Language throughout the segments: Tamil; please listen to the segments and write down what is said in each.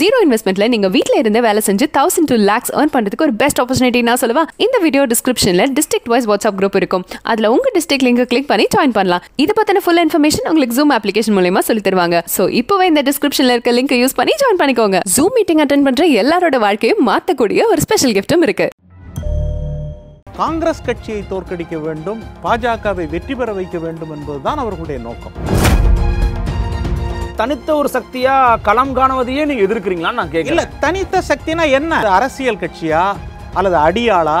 ஜீரோ இன்வெஸ்ட்மெண்ட்ல நீங்க வீட்டில இருந்து வேலை செஞ்சு தௌசண்ட் டூ லேக்ஸ் ஏர்ன் பண்றதுக்கு ஒரு பெஸ்ட் ஆப்பர்ச்சுனிட்டி நான் சொல்லுவா இந்த வீடியோ டிஸ்கிரிப்ஷன்ல டிஸ்ட்ரிக்ட் வைஸ் வாட்ஸ்அப் குரூப் இருக்கும் அதுல உங்க டிஸ்ட்ரிக்ட் லிங்க் கிளிக் பண்ணி ஜாயின் பண்ணலாம் இது பத்தின ஃபுல் இன்ஃபர்மேஷன் உங்களுக்கு ஜூம் அப்ளிகேஷன் மூலயமா சொல்லி தருவாங்க சோ இப்பவே இந்த டிஸ்கிரிப்ஷன்ல இருக்க லிங்க் யூஸ் பண்ணி ஜாயின் பண்ணிக்கோங்க ஜூம் மீட்டிங் அட்டன் பண்ற எல்லாரோட வாழ்க்கையும் மாத்தக்கூடிய ஒரு ஸ்பெஷல் கிஃப்ட்டும் இருக்கு காங்கிரஸ் கட்சியை தோற்கடிக்க வேண்டும் பாஜகவை வெற்றி பெற வைக்க வேண்டும் என்பதுதான் அவர்களுடைய நோக்கம் தனித்த ஒரு சக்தியா களம் காணுவதையே நீங்க எதிர்க்கிறீங்களான்னு நான் கேட்கல தனித்த சக்தினா என்ன அரசியல் கட்சியா அல்லது அடியாளா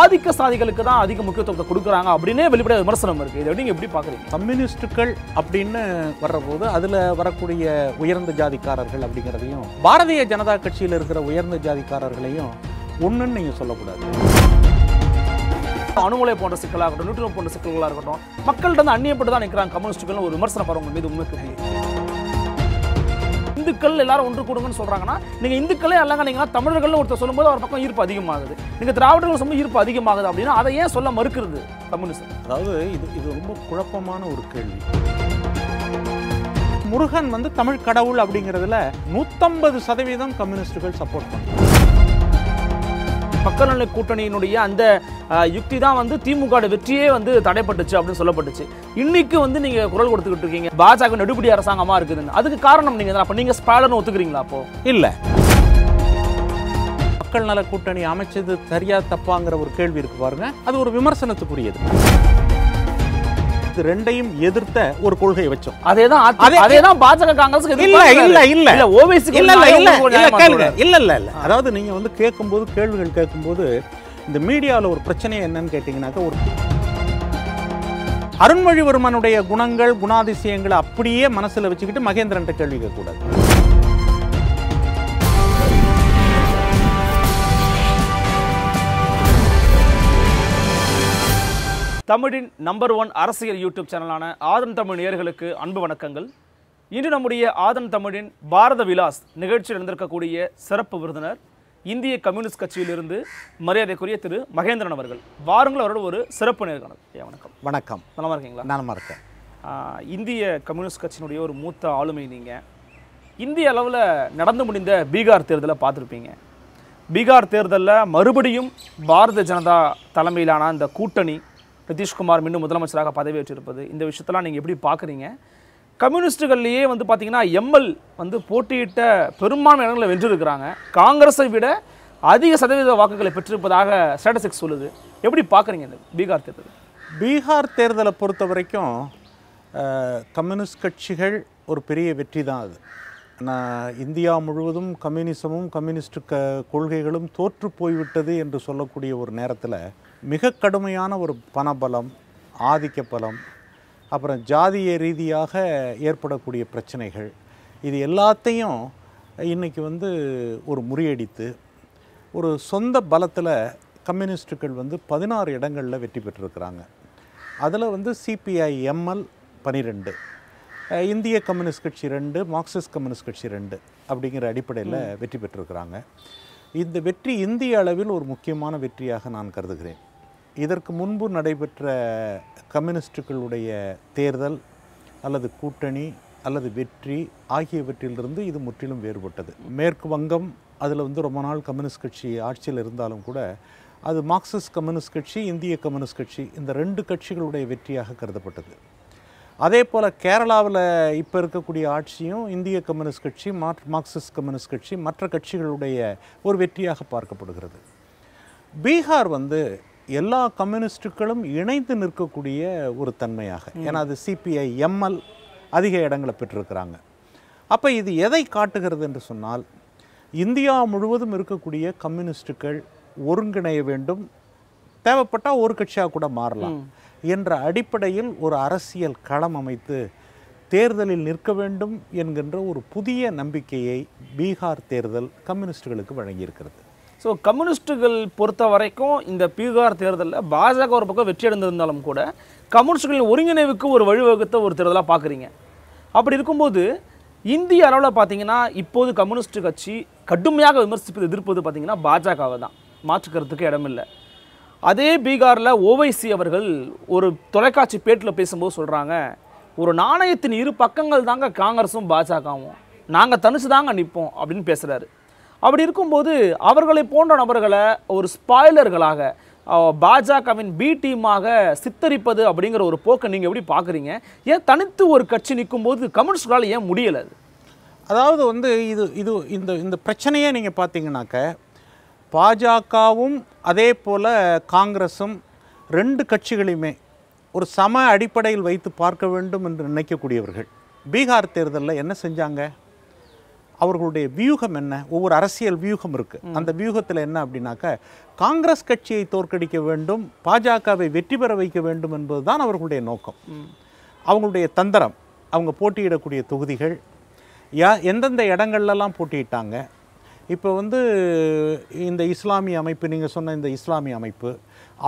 ஆதிக்க சாதிகளுக்கு தான் அதிக முக்கியத்துவத்தை கொடுக்குறாங்க அப்படின்னே வெளிப்படைய விமர்சனம் இருக்குது இதை நீங்கள் எப்படி பார்க்குறீங்க கம்யூனிஸ்டுகள் அப்படின்னு வர்றபோது அதில் வரக்கூடிய உயர்ந்த ஜாதிக்காரர்கள் அப்படிங்கிறதையும் பாரதிய ஜனதா கட்சியில் இருக்கிற உயர்ந்த ஜாதிக்காரர்களையும் ஒன்றுன்னு நீங்கள் சொல்லக்கூடாது அணுகுலை போன்ற சிக்கலாகட்டும் நியூட்ரோ போன்ற சிக்கல்களாக இருக்கட்டும் மக்கள்கிட்ட வந்து அந்நியப்பட்டு தான் நிற்கிறாங்க கம்யூனிஸ்ட்கள் ஒரு விமர்சனம் வரும் மீது உண்மைக்கு இந்துக்கள் எல்லாரும் ஒன்று கூடுங்கன்னு சொல்றாங்கன்னா நீங்க இந்துக்களே அல்லாங்க நீங்க தமிழர்கள் ஒருத்தர் சொல்லும்போது அவர் பக்கம் ஈர்ப்பு அதிகமாகுது நீங்க திராவிடர்கள் சொல்லும் ஈர்ப்பு அதிகமாகுது அப்படின்னா அதை ஏன் சொல்ல மறுக்கிறது கம்யூனிஸ்ட் அதாவது இது இது ரொம்ப குழப்பமான ஒரு கேள்வி முருகன் வந்து தமிழ் கடவுள் அப்படிங்கிறதுல நூற்றம்பது சதவீதம் கம்யூனிஸ்டுகள் சப்போர்ட் பண்ணுறாங்க பக்கநிலை கூட்டணியினுடைய அந்த யுக்தி தான் வந்து திமுக வெற்றியே வந்து தடைப்பட்டுச்சு அப்படின்னு சொல்லப்பட்டுச்சு இன்னைக்கு வந்து நீங்க குரல் கொடுத்துக்கிட்டு இருக்கீங்க பாஜக நெடுபடி அரசாங்கமா இருக்குதுன்னு அதுக்கு காரணம் நீங்க அப்ப நீங்க ஸ்பாலர்னு ஒத்துக்கிறீங்களா அப்போ இல்ல மக்கள் நல கூட்டணி அமைச்சது சரியா தப்பாங்கிற ஒரு கேள்வி இருக்கு பாருங்க அது ஒரு விமர்சனத்துக்குரியது இது ரெண்டையும் எதிர்த்த ஒரு கொள்கையை வச்சோம் அதேதான் அதேதான் பாஜக காங்கிரஸ் இல்ல இல்ல இல்ல இல்ல ஓபிசி இல்ல இல்ல இல்ல கேளுங்க இல்ல இல்ல இல்ல அதாவது நீங்க வந்து கேட்கும்போது கேள்விகள் கேட்கும்போது இந்த மீடியாவில் ஒரு பிரச்சனை என்னன்னு கேட்டிங்கனாக்கா ஒரு அருண்மொழிவர்மனுடைய குணங்கள் குணாதிசயங்களை அப்படியே மனசில் வச்சுக்கிட்டு மகேந்திரன்ட்ட கேள்வி கேட்கக்கூடாது தமிழின் நம்பர் ஒன் அரசியல் யூடியூப் சேனலான ஆதன் தமிழ் நேர்களுக்கு அன்பு வணக்கங்கள் இன்று நம்முடைய ஆதன் தமிழின் பாரத விலாஸ் நிகழ்ச்சியில் இருந்திருக்கக்கூடிய சிறப்பு விருந்தினர் இந்திய கம்யூனிஸ்ட் கட்சியிலிருந்து மரியாதைக்குரிய திரு மகேந்திரன் அவர்கள் வாருங்கள் அவரோட ஒரு சிறப்பு நேர்காணல் வணக்கம் வணக்கம் நல்லா இருக்கீங்களா நலமா இருக்கேன் இந்திய கம்யூனிஸ்ட் கட்சியினுடைய ஒரு மூத்த ஆளுமை நீங்கள் இந்திய அளவில் நடந்து முடிந்த பீகார் தேர்தலை பார்த்துருப்பீங்க பீகார் தேர்தலில் மறுபடியும் பாரதிய ஜனதா தலைமையிலான அந்த கூட்டணி நிதிஷ்குமார் மீண்டும் முதலமைச்சராக பதவியேற்றிருப்பது இந்த விஷயத்தெல்லாம் நீங்கள் எப்படி பார்க்குறீங்க கம்யூனிஸ்டுகள்லேயே வந்து பார்த்திங்கன்னா எம்எல் வந்து போட்டியிட்ட பெரும்பான்மை இடங்களை வென்றிருக்கிறாங்க காங்கிரஸை விட அதிக சதவீத வாக்குகளை பெற்றிருப்பதாக ஸ்டாட்டிஸ்டிக்ஸ் சொல்லுது எப்படி பார்க்குறீங்க இந்த பீகார் தேர்தல் பீகார் தேர்தலை பொறுத்த வரைக்கும் கம்யூனிஸ்ட் கட்சிகள் ஒரு பெரிய வெற்றி தான் அது நான் இந்தியா முழுவதும் கம்யூனிசமும் கம்யூனிஸ்ட் க கொள்கைகளும் தோற்று போய்விட்டது என்று சொல்லக்கூடிய ஒரு நேரத்தில் மிக கடுமையான ஒரு பணபலம் ஆதிக்க பலம் அப்புறம் ஜாதிய ரீதியாக ஏற்படக்கூடிய பிரச்சனைகள் இது எல்லாத்தையும் இன்றைக்கி வந்து ஒரு முறியடித்து ஒரு சொந்த பலத்தில் கம்யூனிஸ்ட்டுகள் வந்து பதினாறு இடங்களில் வெற்றி பெற்றிருக்கிறாங்க அதில் வந்து சிபிஐ எம்எல் பனிரெண்டு இந்திய கம்யூனிஸ்ட் கட்சி ரெண்டு மார்க்சிஸ்ட் கம்யூனிஸ்ட் கட்சி ரெண்டு அப்படிங்கிற அடிப்படையில் வெற்றி பெற்றிருக்கிறாங்க இந்த வெற்றி இந்திய அளவில் ஒரு முக்கியமான வெற்றியாக நான் கருதுகிறேன் இதற்கு முன்பு நடைபெற்ற கம்யூனிஸ்டுகளுடைய தேர்தல் அல்லது கூட்டணி அல்லது வெற்றி ஆகியவற்றிலிருந்து இது முற்றிலும் வேறுபட்டது மேற்கு வங்கம் அதில் வந்து ரொம்ப நாள் கம்யூனிஸ்ட் கட்சி ஆட்சியில் இருந்தாலும் கூட அது மார்க்சிஸ்ட் கம்யூனிஸ்ட் கட்சி இந்திய கம்யூனிஸ்ட் கட்சி இந்த ரெண்டு கட்சிகளுடைய வெற்றியாக கருதப்பட்டது அதே போல் கேரளாவில் இப்போ இருக்கக்கூடிய ஆட்சியும் இந்திய கம்யூனிஸ்ட் கட்சி மார்க்சிஸ்ட் கம்யூனிஸ்ட் கட்சி மற்ற கட்சிகளுடைய ஒரு வெற்றியாக பார்க்கப்படுகிறது பீகார் வந்து எல்லா கம்யூனிஸ்டுகளும் இணைந்து நிற்கக்கூடிய ஒரு தன்மையாக ஏன்னா அது சிபிஐ எம்எல் அதிக இடங்களை பெற்றிருக்கிறாங்க அப்போ இது எதை காட்டுகிறது என்று சொன்னால் இந்தியா முழுவதும் இருக்கக்கூடிய கம்யூனிஸ்டுகள் ஒருங்கிணைய வேண்டும் தேவைப்பட்டால் ஒரு கட்சியாக கூட மாறலாம் என்ற அடிப்படையில் ஒரு அரசியல் களம் அமைத்து தேர்தலில் நிற்க வேண்டும் என்கின்ற ஒரு புதிய நம்பிக்கையை பீகார் தேர்தல் கம்யூனிஸ்டுகளுக்கு வழங்கியிருக்கிறது ஸோ கம்யூனிஸ்டுகள் பொறுத்த வரைக்கும் இந்த பீகார் தேர்தலில் பாஜக ஒரு பக்கம் வெற்றி அடைந்திருந்தாலும் கூட கம்யூனிஸ்டுகளின் ஒருங்கிணைவுக்கு ஒரு வழிவகுத்த ஒரு தேர்தலாக பார்க்குறீங்க அப்படி இருக்கும்போது இந்திய அளவில் பார்த்தீங்கன்னா இப்போது கம்யூனிஸ்ட் கட்சி கடுமையாக விமர்சிப்பது எதிர்ப்பது பார்த்தீங்கன்னா பாஜகவை தான் மாற்றுக்கிறதுக்கு இடமில்லை அதே பீகாரில் ஓவைசி அவர்கள் ஒரு தொலைக்காட்சி பேட்டில் பேசும்போது சொல்கிறாங்க ஒரு நாணயத்தின் இரு பக்கங்கள் தாங்க காங்கிரஸும் பாஜகவும் நாங்கள் தனிச்சு தாங்க நிற்போம் அப்படின்னு பேசுகிறாரு அப்படி இருக்கும்போது அவர்களை போன்ற நபர்களை ஒரு ஸ்பாய்லர்களாக பாஜகவின் பி டீமாக சித்தரிப்பது அப்படிங்கிற ஒரு போக்கை நீங்கள் எப்படி பார்க்குறீங்க ஏன் தனித்து ஒரு கட்சி நிற்கும் போது கம்யூனிஸ்டுகளால் ஏன் முடியலை அதாவது வந்து இது இது இந்த இந்த பிரச்சனையே நீங்கள் பார்த்தீங்கன்னாக்க பாஜகவும் அதே போல் காங்கிரஸும் ரெண்டு கட்சிகளையுமே ஒரு சம அடிப்படையில் வைத்து பார்க்க வேண்டும் என்று நினைக்கக்கூடியவர்கள் பீகார் தேர்தலில் என்ன செஞ்சாங்க அவர்களுடைய வியூகம் என்ன ஒவ்வொரு அரசியல் வியூகம் இருக்குது அந்த வியூகத்தில் என்ன அப்படின்னாக்க காங்கிரஸ் கட்சியை தோற்கடிக்க வேண்டும் பாஜகவை வெற்றி பெற வைக்க வேண்டும் என்பது தான் அவர்களுடைய நோக்கம் அவங்களுடைய தந்திரம் அவங்க போட்டியிடக்கூடிய தொகுதிகள் யா எந்தெந்த இடங்கள்லாம் போட்டியிட்டாங்க இப்போ வந்து இந்த இஸ்லாமிய அமைப்பு நீங்கள் சொன்ன இந்த இஸ்லாமிய அமைப்பு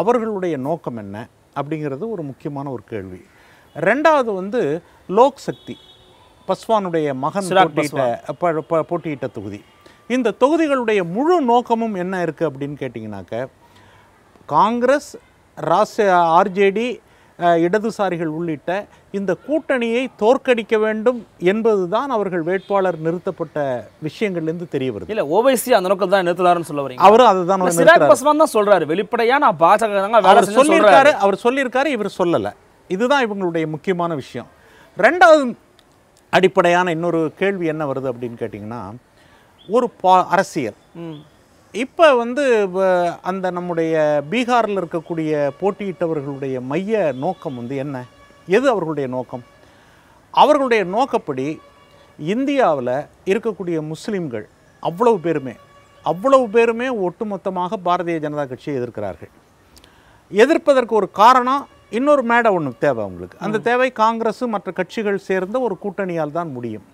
அவர்களுடைய நோக்கம் என்ன அப்படிங்கிறது ஒரு முக்கியமான ஒரு கேள்வி ரெண்டாவது வந்து லோக் சக்தி பஸ்வானுடைய மகன் போட்டியிட்ட போட்டியிட்ட தொகுதி இந்த தொகுதிகளுடைய முழு நோக்கமும் என்ன இருக்குது அப்படின்னு கேட்டிங்கனாக்க காங்கிரஸ் ராஸ் ஆர்ஜேடி இடதுசாரிகள் உள்ளிட்ட இந்த கூட்டணியை தோற்கடிக்க வேண்டும் என்பதுதான் அவர்கள் வேட்பாளர் நிறுத்தப்பட்ட விஷயங்கள்லேருந்து தெரிய வருது இல்ல ஓவைசி அந்த நோக்கம் தான் நிறுத்துறாருன்னு சொல்ல வரீங்க அவர் அதை தான் தான் சொல்றாரு வெளிப்படையாக நான் பாஜக அவர் சொல்லியிருக்காரு அவர் சொல்லியிருக்காரு இவர் சொல்லலை இதுதான் இவங்களுடைய முக்கியமான விஷயம் ரெண்டாவது அடிப்படையான இன்னொரு கேள்வி என்ன வருது அப்படின்னு கேட்டிங்கன்னா ஒரு பா அரசியல் இப்போ வந்து அந்த நம்முடைய பீகாரில் இருக்கக்கூடிய போட்டியிட்டவர்களுடைய மைய நோக்கம் வந்து என்ன எது அவர்களுடைய நோக்கம் அவர்களுடைய நோக்கப்படி இந்தியாவில் இருக்கக்கூடிய முஸ்லீம்கள் அவ்வளவு பேருமே அவ்வளவு பேருமே ஒட்டுமொத்தமாக பாரதிய ஜனதா கட்சியை எதிர்க்கிறார்கள் எதிர்ப்பதற்கு ஒரு காரணம் இன்னொரு மேடை ஒன்று தேவை அவங்களுக்கு அந்த தேவை காங்கிரஸ் மற்ற கட்சிகள் சேர்ந்த ஒரு கூட்டணியால் தான் முடியும்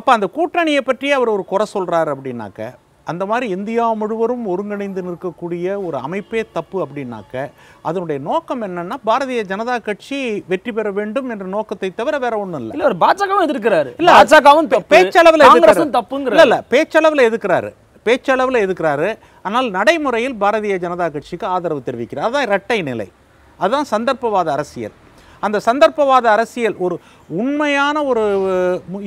அப்போ அந்த கூட்டணியை பற்றி அவர் ஒரு குறை சொல்கிறார் அப்படின்னாக்க அந்த மாதிரி இந்தியா முழுவதும் ஒருங்கிணைந்து நிற்கக்கூடிய ஒரு அமைப்பே தப்பு அப்படின்னாக்க அதனுடைய நோக்கம் என்னன்னா பாரதிய ஜனதா கட்சி வெற்றி பெற வேண்டும் என்ற நோக்கத்தை தவிர வேற ஒன்றும் இல்லை இல்லை பாஜகவும் எதிர்க்கிறாரு இல்லை பாஜகவும் பேச்சளவில் தப்புங்கிற இல்லை பேச்சளவில் எதிர்க்கிறாரு பேச்சளவில் எதிர்க்கிறாரு ஆனால் நடைமுறையில் பாரதிய ஜனதா கட்சிக்கு ஆதரவு தெரிவிக்கிறார் அதான் இரட்டை நிலை அதுதான் சந்தர்ப்பவாத அரசியல் அந்த சந்தர்ப்பவாத அரசியல் ஒரு உண்மையான ஒரு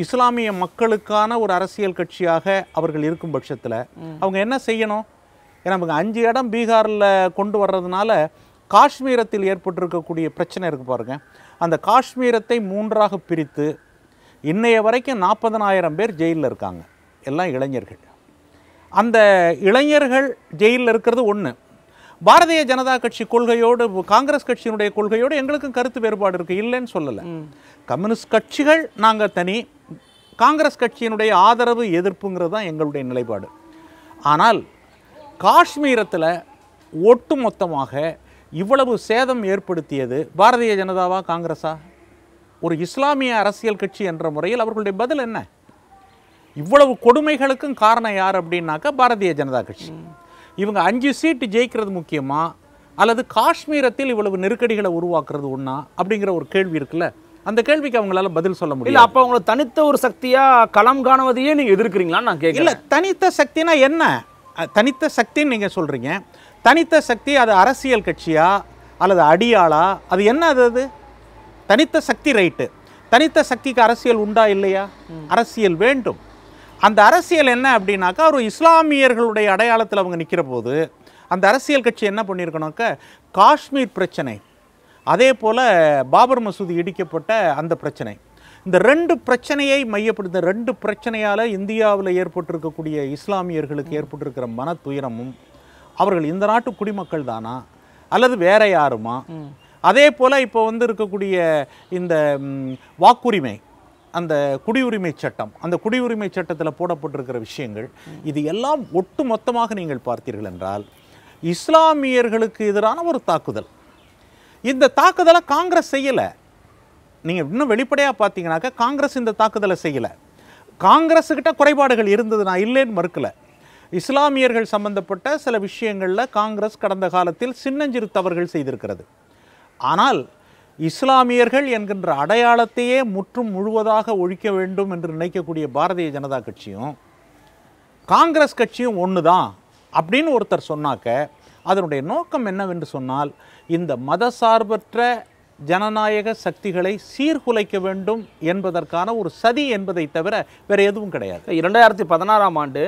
இஸ்லாமிய மக்களுக்கான ஒரு அரசியல் கட்சியாக அவர்கள் இருக்கும் பட்சத்தில் அவங்க என்ன செய்யணும் ஏன்னா அவங்க அஞ்சு இடம் பீகாரில் கொண்டு வர்றதுனால காஷ்மீரத்தில் ஏற்பட்டிருக்கக்கூடிய பிரச்சனை இருக்குது பாருங்கள் அந்த காஷ்மீரத்தை மூன்றாக பிரித்து இன்றைய வரைக்கும் நாற்பதனாயிரம் பேர் ஜெயிலில் இருக்காங்க எல்லாம் இளைஞர்கள் அந்த இளைஞர்கள் ஜெயிலில் இருக்கிறது ஒன்று பாரதிய ஜனதா கட்சி கொள்கையோடு காங்கிரஸ் கட்சியினுடைய கொள்கையோடு எங்களுக்கும் கருத்து வேறுபாடு இருக்குது இல்லைன்னு சொல்லலை கம்யூனிஸ்ட் கட்சிகள் நாங்கள் தனி காங்கிரஸ் கட்சியினுடைய ஆதரவு எதிர்ப்புங்கிறது தான் எங்களுடைய நிலைப்பாடு ஆனால் காஷ்மீரத்தில் ஒட்டு மொத்தமாக இவ்வளவு சேதம் ஏற்படுத்தியது பாரதிய ஜனதாவா காங்கிரஸா ஒரு இஸ்லாமிய அரசியல் கட்சி என்ற முறையில் அவர்களுடைய பதில் என்ன இவ்வளவு கொடுமைகளுக்கும் காரணம் யார் அப்படின்னாக்கா பாரதிய ஜனதா கட்சி இவங்க அஞ்சு சீட்டு ஜெயிக்கிறது முக்கியமா அல்லது காஷ்மீரத்தில் இவ்வளவு நெருக்கடிகளை உருவாக்குறது ஒன்றா அப்படிங்கிற ஒரு கேள்வி இருக்குல்ல அந்த கேள்விக்கு அவங்களால பதில் சொல்ல முடியல அப்போ அவங்கள தனித்த ஒரு சக்தியாக களம் காணுவதையே நீங்கள் எதிர்க்கிறீங்களான்னு நான் கேட்கல தனித்த சக்தினா என்ன தனித்த சக்தின்னு நீங்கள் சொல்கிறீங்க தனித்த சக்தி அது அரசியல் கட்சியா அல்லது அடியாளா அது என்ன அது அது தனித்த சக்தி ரைட்டு தனித்த சக்திக்கு அரசியல் உண்டா இல்லையா அரசியல் வேண்டும் அந்த அரசியல் என்ன அப்படின்னாக்கா ஒரு இஸ்லாமியர்களுடைய அடையாளத்தில் அவங்க நிற்கிற போது அந்த அரசியல் கட்சி என்ன பண்ணியிருக்கணும்க்கா காஷ்மீர் பிரச்சனை அதே போல் பாபர் மசூதி இடிக்கப்பட்ட அந்த பிரச்சனை இந்த ரெண்டு பிரச்சனையை மையப்படுத்த ரெண்டு பிரச்சனையால் இந்தியாவில் ஏற்பட்டிருக்கக்கூடிய இஸ்லாமியர்களுக்கு ஏற்பட்டிருக்கிற மன துயரமும் அவர்கள் இந்த நாட்டு குடிமக்கள் தானா அல்லது வேற யாருமா அதே போல் இப்போ வந்து இருக்கக்கூடிய இந்த வாக்குரிமை அந்த குடியுரிமை சட்டம் அந்த குடியுரிமை சட்டத்தில் போடப்பட்டிருக்கிற விஷயங்கள் இது எல்லாம் ஒட்டு மொத்தமாக நீங்கள் பார்த்தீர்கள் என்றால் இஸ்லாமியர்களுக்கு எதிரான ஒரு தாக்குதல் இந்த தாக்குதலை காங்கிரஸ் செய்யலை நீங்கள் இன்னும் வெளிப்படையாக பார்த்தீங்கன்னாக்க காங்கிரஸ் இந்த தாக்குதலை செய்யலை காங்கிரஸுக்கிட்ட குறைபாடுகள் இருந்தது நான் இல்லைன்னு மறுக்கலை இஸ்லாமியர்கள் சம்பந்தப்பட்ட சில விஷயங்களில் காங்கிரஸ் கடந்த காலத்தில் சின்னஞ்சிறு தவறுகள் செய்திருக்கிறது ஆனால் இஸ்லாமியர்கள் என்கின்ற அடையாளத்தையே முற்றும் முழுவதாக ஒழிக்க வேண்டும் என்று நினைக்கக்கூடிய பாரதிய ஜனதா கட்சியும் காங்கிரஸ் கட்சியும் ஒன்று தான் அப்படின்னு ஒருத்தர் சொன்னாக்க அதனுடைய நோக்கம் என்னவென்று சொன்னால் இந்த மத சார்பற்ற ஜனநாயக சக்திகளை சீர்குலைக்க வேண்டும் என்பதற்கான ஒரு சதி என்பதை தவிர வேறு எதுவும் கிடையாது இரண்டாயிரத்தி பதினாறாம் ஆண்டு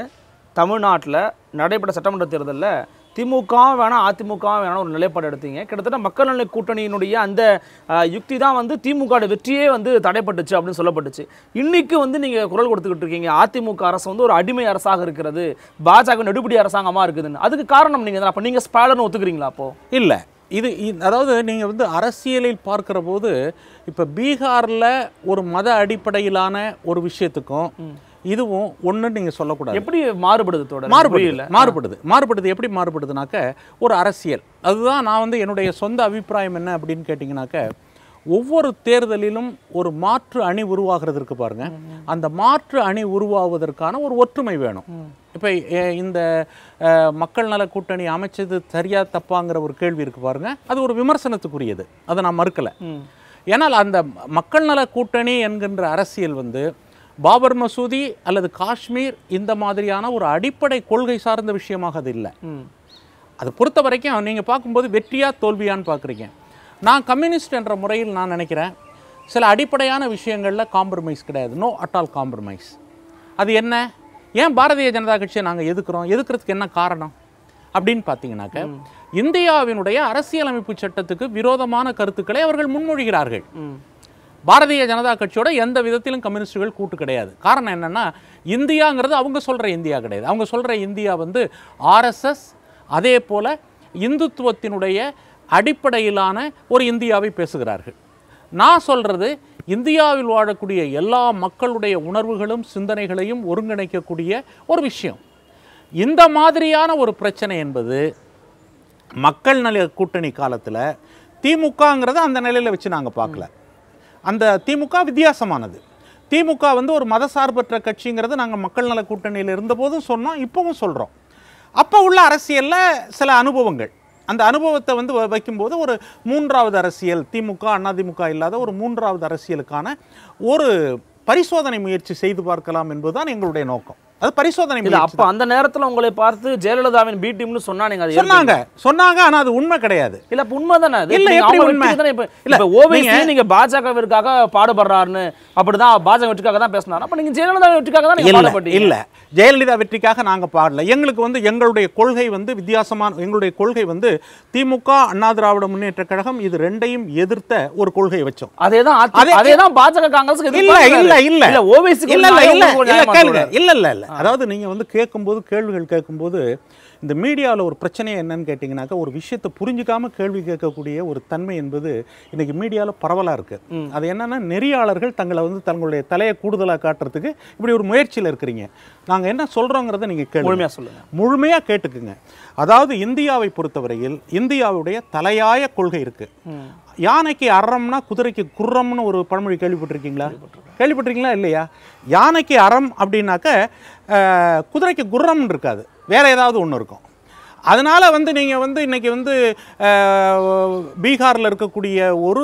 தமிழ்நாட்டில் நடைபெற்ற சட்டமன்ற தேர்தலில் திமுகவும் வேணாம் அதிமுகவும் வேணாம் ஒரு நிலைப்பாடு எடுத்தீங்க கிட்டத்தட்ட மக்கள் நல கூட்டணியினுடைய அந்த யுக்தி தான் வந்து திமுக வெற்றியே வந்து தடைப்பட்டுச்சு அப்படின்னு சொல்லப்பட்டுச்சு இன்னைக்கு வந்து நீங்கள் குரல் கொடுத்துக்கிட்டு இருக்கீங்க அதிமுக அரசு வந்து ஒரு அடிமை அரசாக இருக்கிறது பாஜக நெடுபடி அரசாங்கமாக இருக்குதுன்னு அதுக்கு காரணம் நீங்கள் தான் அப்போ நீங்கள் ஸ்பேலர்னு ஒத்துக்கிறீங்களா அப்போ இல்லை இது அதாவது நீங்கள் வந்து அரசியலில் பார்க்குற போது இப்போ பீகாரில் ஒரு மத அடிப்படையிலான ஒரு விஷயத்துக்கும் இதுவும் ஒன்று நீங்கள் சொல்லக்கூடாது எப்படி மாறுபடுது தொடர் மாறுபடுது மாறுபடுது மாறுபடுது எப்படி மாறுபடுதுனாக்க ஒரு அரசியல் அதுதான் நான் வந்து என்னுடைய சொந்த அபிப்பிராயம் என்ன அப்படின்னு கேட்டிங்கனாக்க ஒவ்வொரு தேர்தலிலும் ஒரு மாற்று அணி உருவாகிறதுக்கு பாருங்க அந்த மாற்று அணி உருவாவதற்கான ஒரு ஒற்றுமை வேணும் இப்போ இந்த மக்கள் நல கூட்டணி அமைச்சது சரியா தப்பாங்கிற ஒரு கேள்வி இருக்கு பாருங்க அது ஒரு விமர்சனத்துக்குரியது அதை நான் மறுக்கலை ஏன்னால் அந்த மக்கள் நல கூட்டணி என்கின்ற அரசியல் வந்து பாபர் மசூதி அல்லது காஷ்மீர் இந்த மாதிரியான ஒரு அடிப்படை கொள்கை சார்ந்த விஷயமாக அது இல்லை அது பொறுத்த வரைக்கும் நீங்கள் பார்க்கும்போது வெற்றியாக தோல்வியான்னு பார்க்குறீங்க நான் கம்யூனிஸ்ட் என்ற முறையில் நான் நினைக்கிறேன் சில அடிப்படையான விஷயங்களில் காம்ப்ரமைஸ் கிடையாது நோ அட் ஆல் காம்ப்ரமைஸ் அது என்ன ஏன் பாரதிய ஜனதா கட்சியை நாங்கள் எதுக்குறோம் எதுக்கிறதுக்கு என்ன காரணம் அப்படின்னு பார்த்தீங்கன்னாக்க இந்தியாவினுடைய அரசியலமைப்பு சட்டத்துக்கு விரோதமான கருத்துக்களை அவர்கள் முன்மொழிகிறார்கள் பாரதிய ஜனதா கட்சியோட எந்த விதத்திலும் கம்யூனிஸ்டுகள் கூட்டு கிடையாது காரணம் என்னென்னா இந்தியாங்கிறது அவங்க சொல்கிற இந்தியா கிடையாது அவங்க சொல்கிற இந்தியா வந்து ஆர்எஸ்எஸ் அதே போல் இந்துத்துவத்தினுடைய அடிப்படையிலான ஒரு இந்தியாவை பேசுகிறார்கள் நான் சொல்கிறது இந்தியாவில் வாழக்கூடிய எல்லா மக்களுடைய உணர்வுகளும் சிந்தனைகளையும் ஒருங்கிணைக்கக்கூடிய ஒரு விஷயம் இந்த மாதிரியான ஒரு பிரச்சனை என்பது மக்கள் நல கூட்டணி காலத்தில் திமுகங்கிறத அந்த நிலையில் வச்சு நாங்கள் பார்க்கல அந்த திமுக வித்தியாசமானது திமுக வந்து ஒரு மதசார்பற்ற கட்சிங்கிறது நாங்கள் மக்கள் நல கூட்டணியில் இருந்தபோதும் சொன்னோம் இப்போவும் சொல்கிறோம் அப்போ உள்ள அரசியலில் சில அனுபவங்கள் அந்த அனுபவத்தை வந்து வைக்கும்போது ஒரு மூன்றாவது அரசியல் திமுக அதிமுக இல்லாத ஒரு மூன்றாவது அரசியலுக்கான ஒரு பரிசோதனை முயற்சி செய்து பார்க்கலாம் என்பதுதான் எங்களுடைய நோக்கம் அது பரிசோதனை இல்லை அப்போ அந்த நேரத்தில் உங்களை பார்த்து ஜெயலலிதாவின் பி டீம்னு சொன்னாங்க அது சொன்னாங்க சொன்னாங்க ஆனா அது உண்மை கிடையாது இல்ல இப்போ உண்மை தானே அது எப்படி உண்மை இப்போ இல்லை நீங்க நீங்கள் பாஜகவிற்காக பாடுபடுறாருன்னு அப்படி தான் பாஜக வெற்றிக்காக தான் பேசினார் அப்போ நீங்க ஜெயலலிதா வெற்றிக்காக தான் நீங்கள் பாடுபட்டீங்க இல்லை ஜெயலலிதா வெற்றிக்காக நாங்க பாடல எங்களுக்கு வந்து எங்களுடைய கொள்கை வந்து வித்தியாசமான எங்களுடைய கொள்கை வந்து திமுக அண்ணா திராவிட முன்னேற்ற கழகம் இது ரெண்டையும் எதிர்த்த ஒரு கொள்கை வச்சோம் அதே தான் அதே தான் பாஜக காங்கிரஸ் இல்ல இல்ல இல்ல இல்ல இல்ல இல்ல இல்ல இல்ல இல்லை இல்லை அதாவது நீங்கள் வந்து கேட்கும்போது கேள்விகள் கேட்கும்போது இந்த மீடியாவில் ஒரு பிரச்சனை என்னன்னு கேட்டிங்கனாக்கா ஒரு விஷயத்தை புரிஞ்சிக்காமல் கேள்வி கேட்கக்கூடிய ஒரு தன்மை என்பது இன்றைக்கி மீடியாவில் பரவலாக இருக்குது அது என்னென்னா நெறியாளர்கள் தங்களை வந்து தங்களுடைய தலையை கூடுதலாக காட்டுறதுக்கு இப்படி ஒரு முயற்சியில் இருக்கிறீங்க நாங்கள் என்ன சொல்கிறோங்கிறத நீங்கள் கேள்வி முழுமையாக சொல்லுங்கள் முழுமையாக கேட்டுக்குங்க அதாவது இந்தியாவை பொறுத்தவரையில் இந்தியாவுடைய தலையாய கொள்கை இருக்கு யானைக்கு அறம்னா குதிரைக்கு குர்ரம்னு ஒரு பழமொழி கேள்விப்பட்டிருக்கீங்களா கேள்விப்பட்டிருக்கீங்களா இல்லையா யானைக்கு அறம் அப்படின்னாக்க குதிரைக்கு குர்றம்னு இருக்காது வேற ஏதாவது ஒன்று இருக்கும் அதனால் வந்து நீங்கள் வந்து இன்றைக்கி வந்து பீகாரில் இருக்கக்கூடிய ஒரு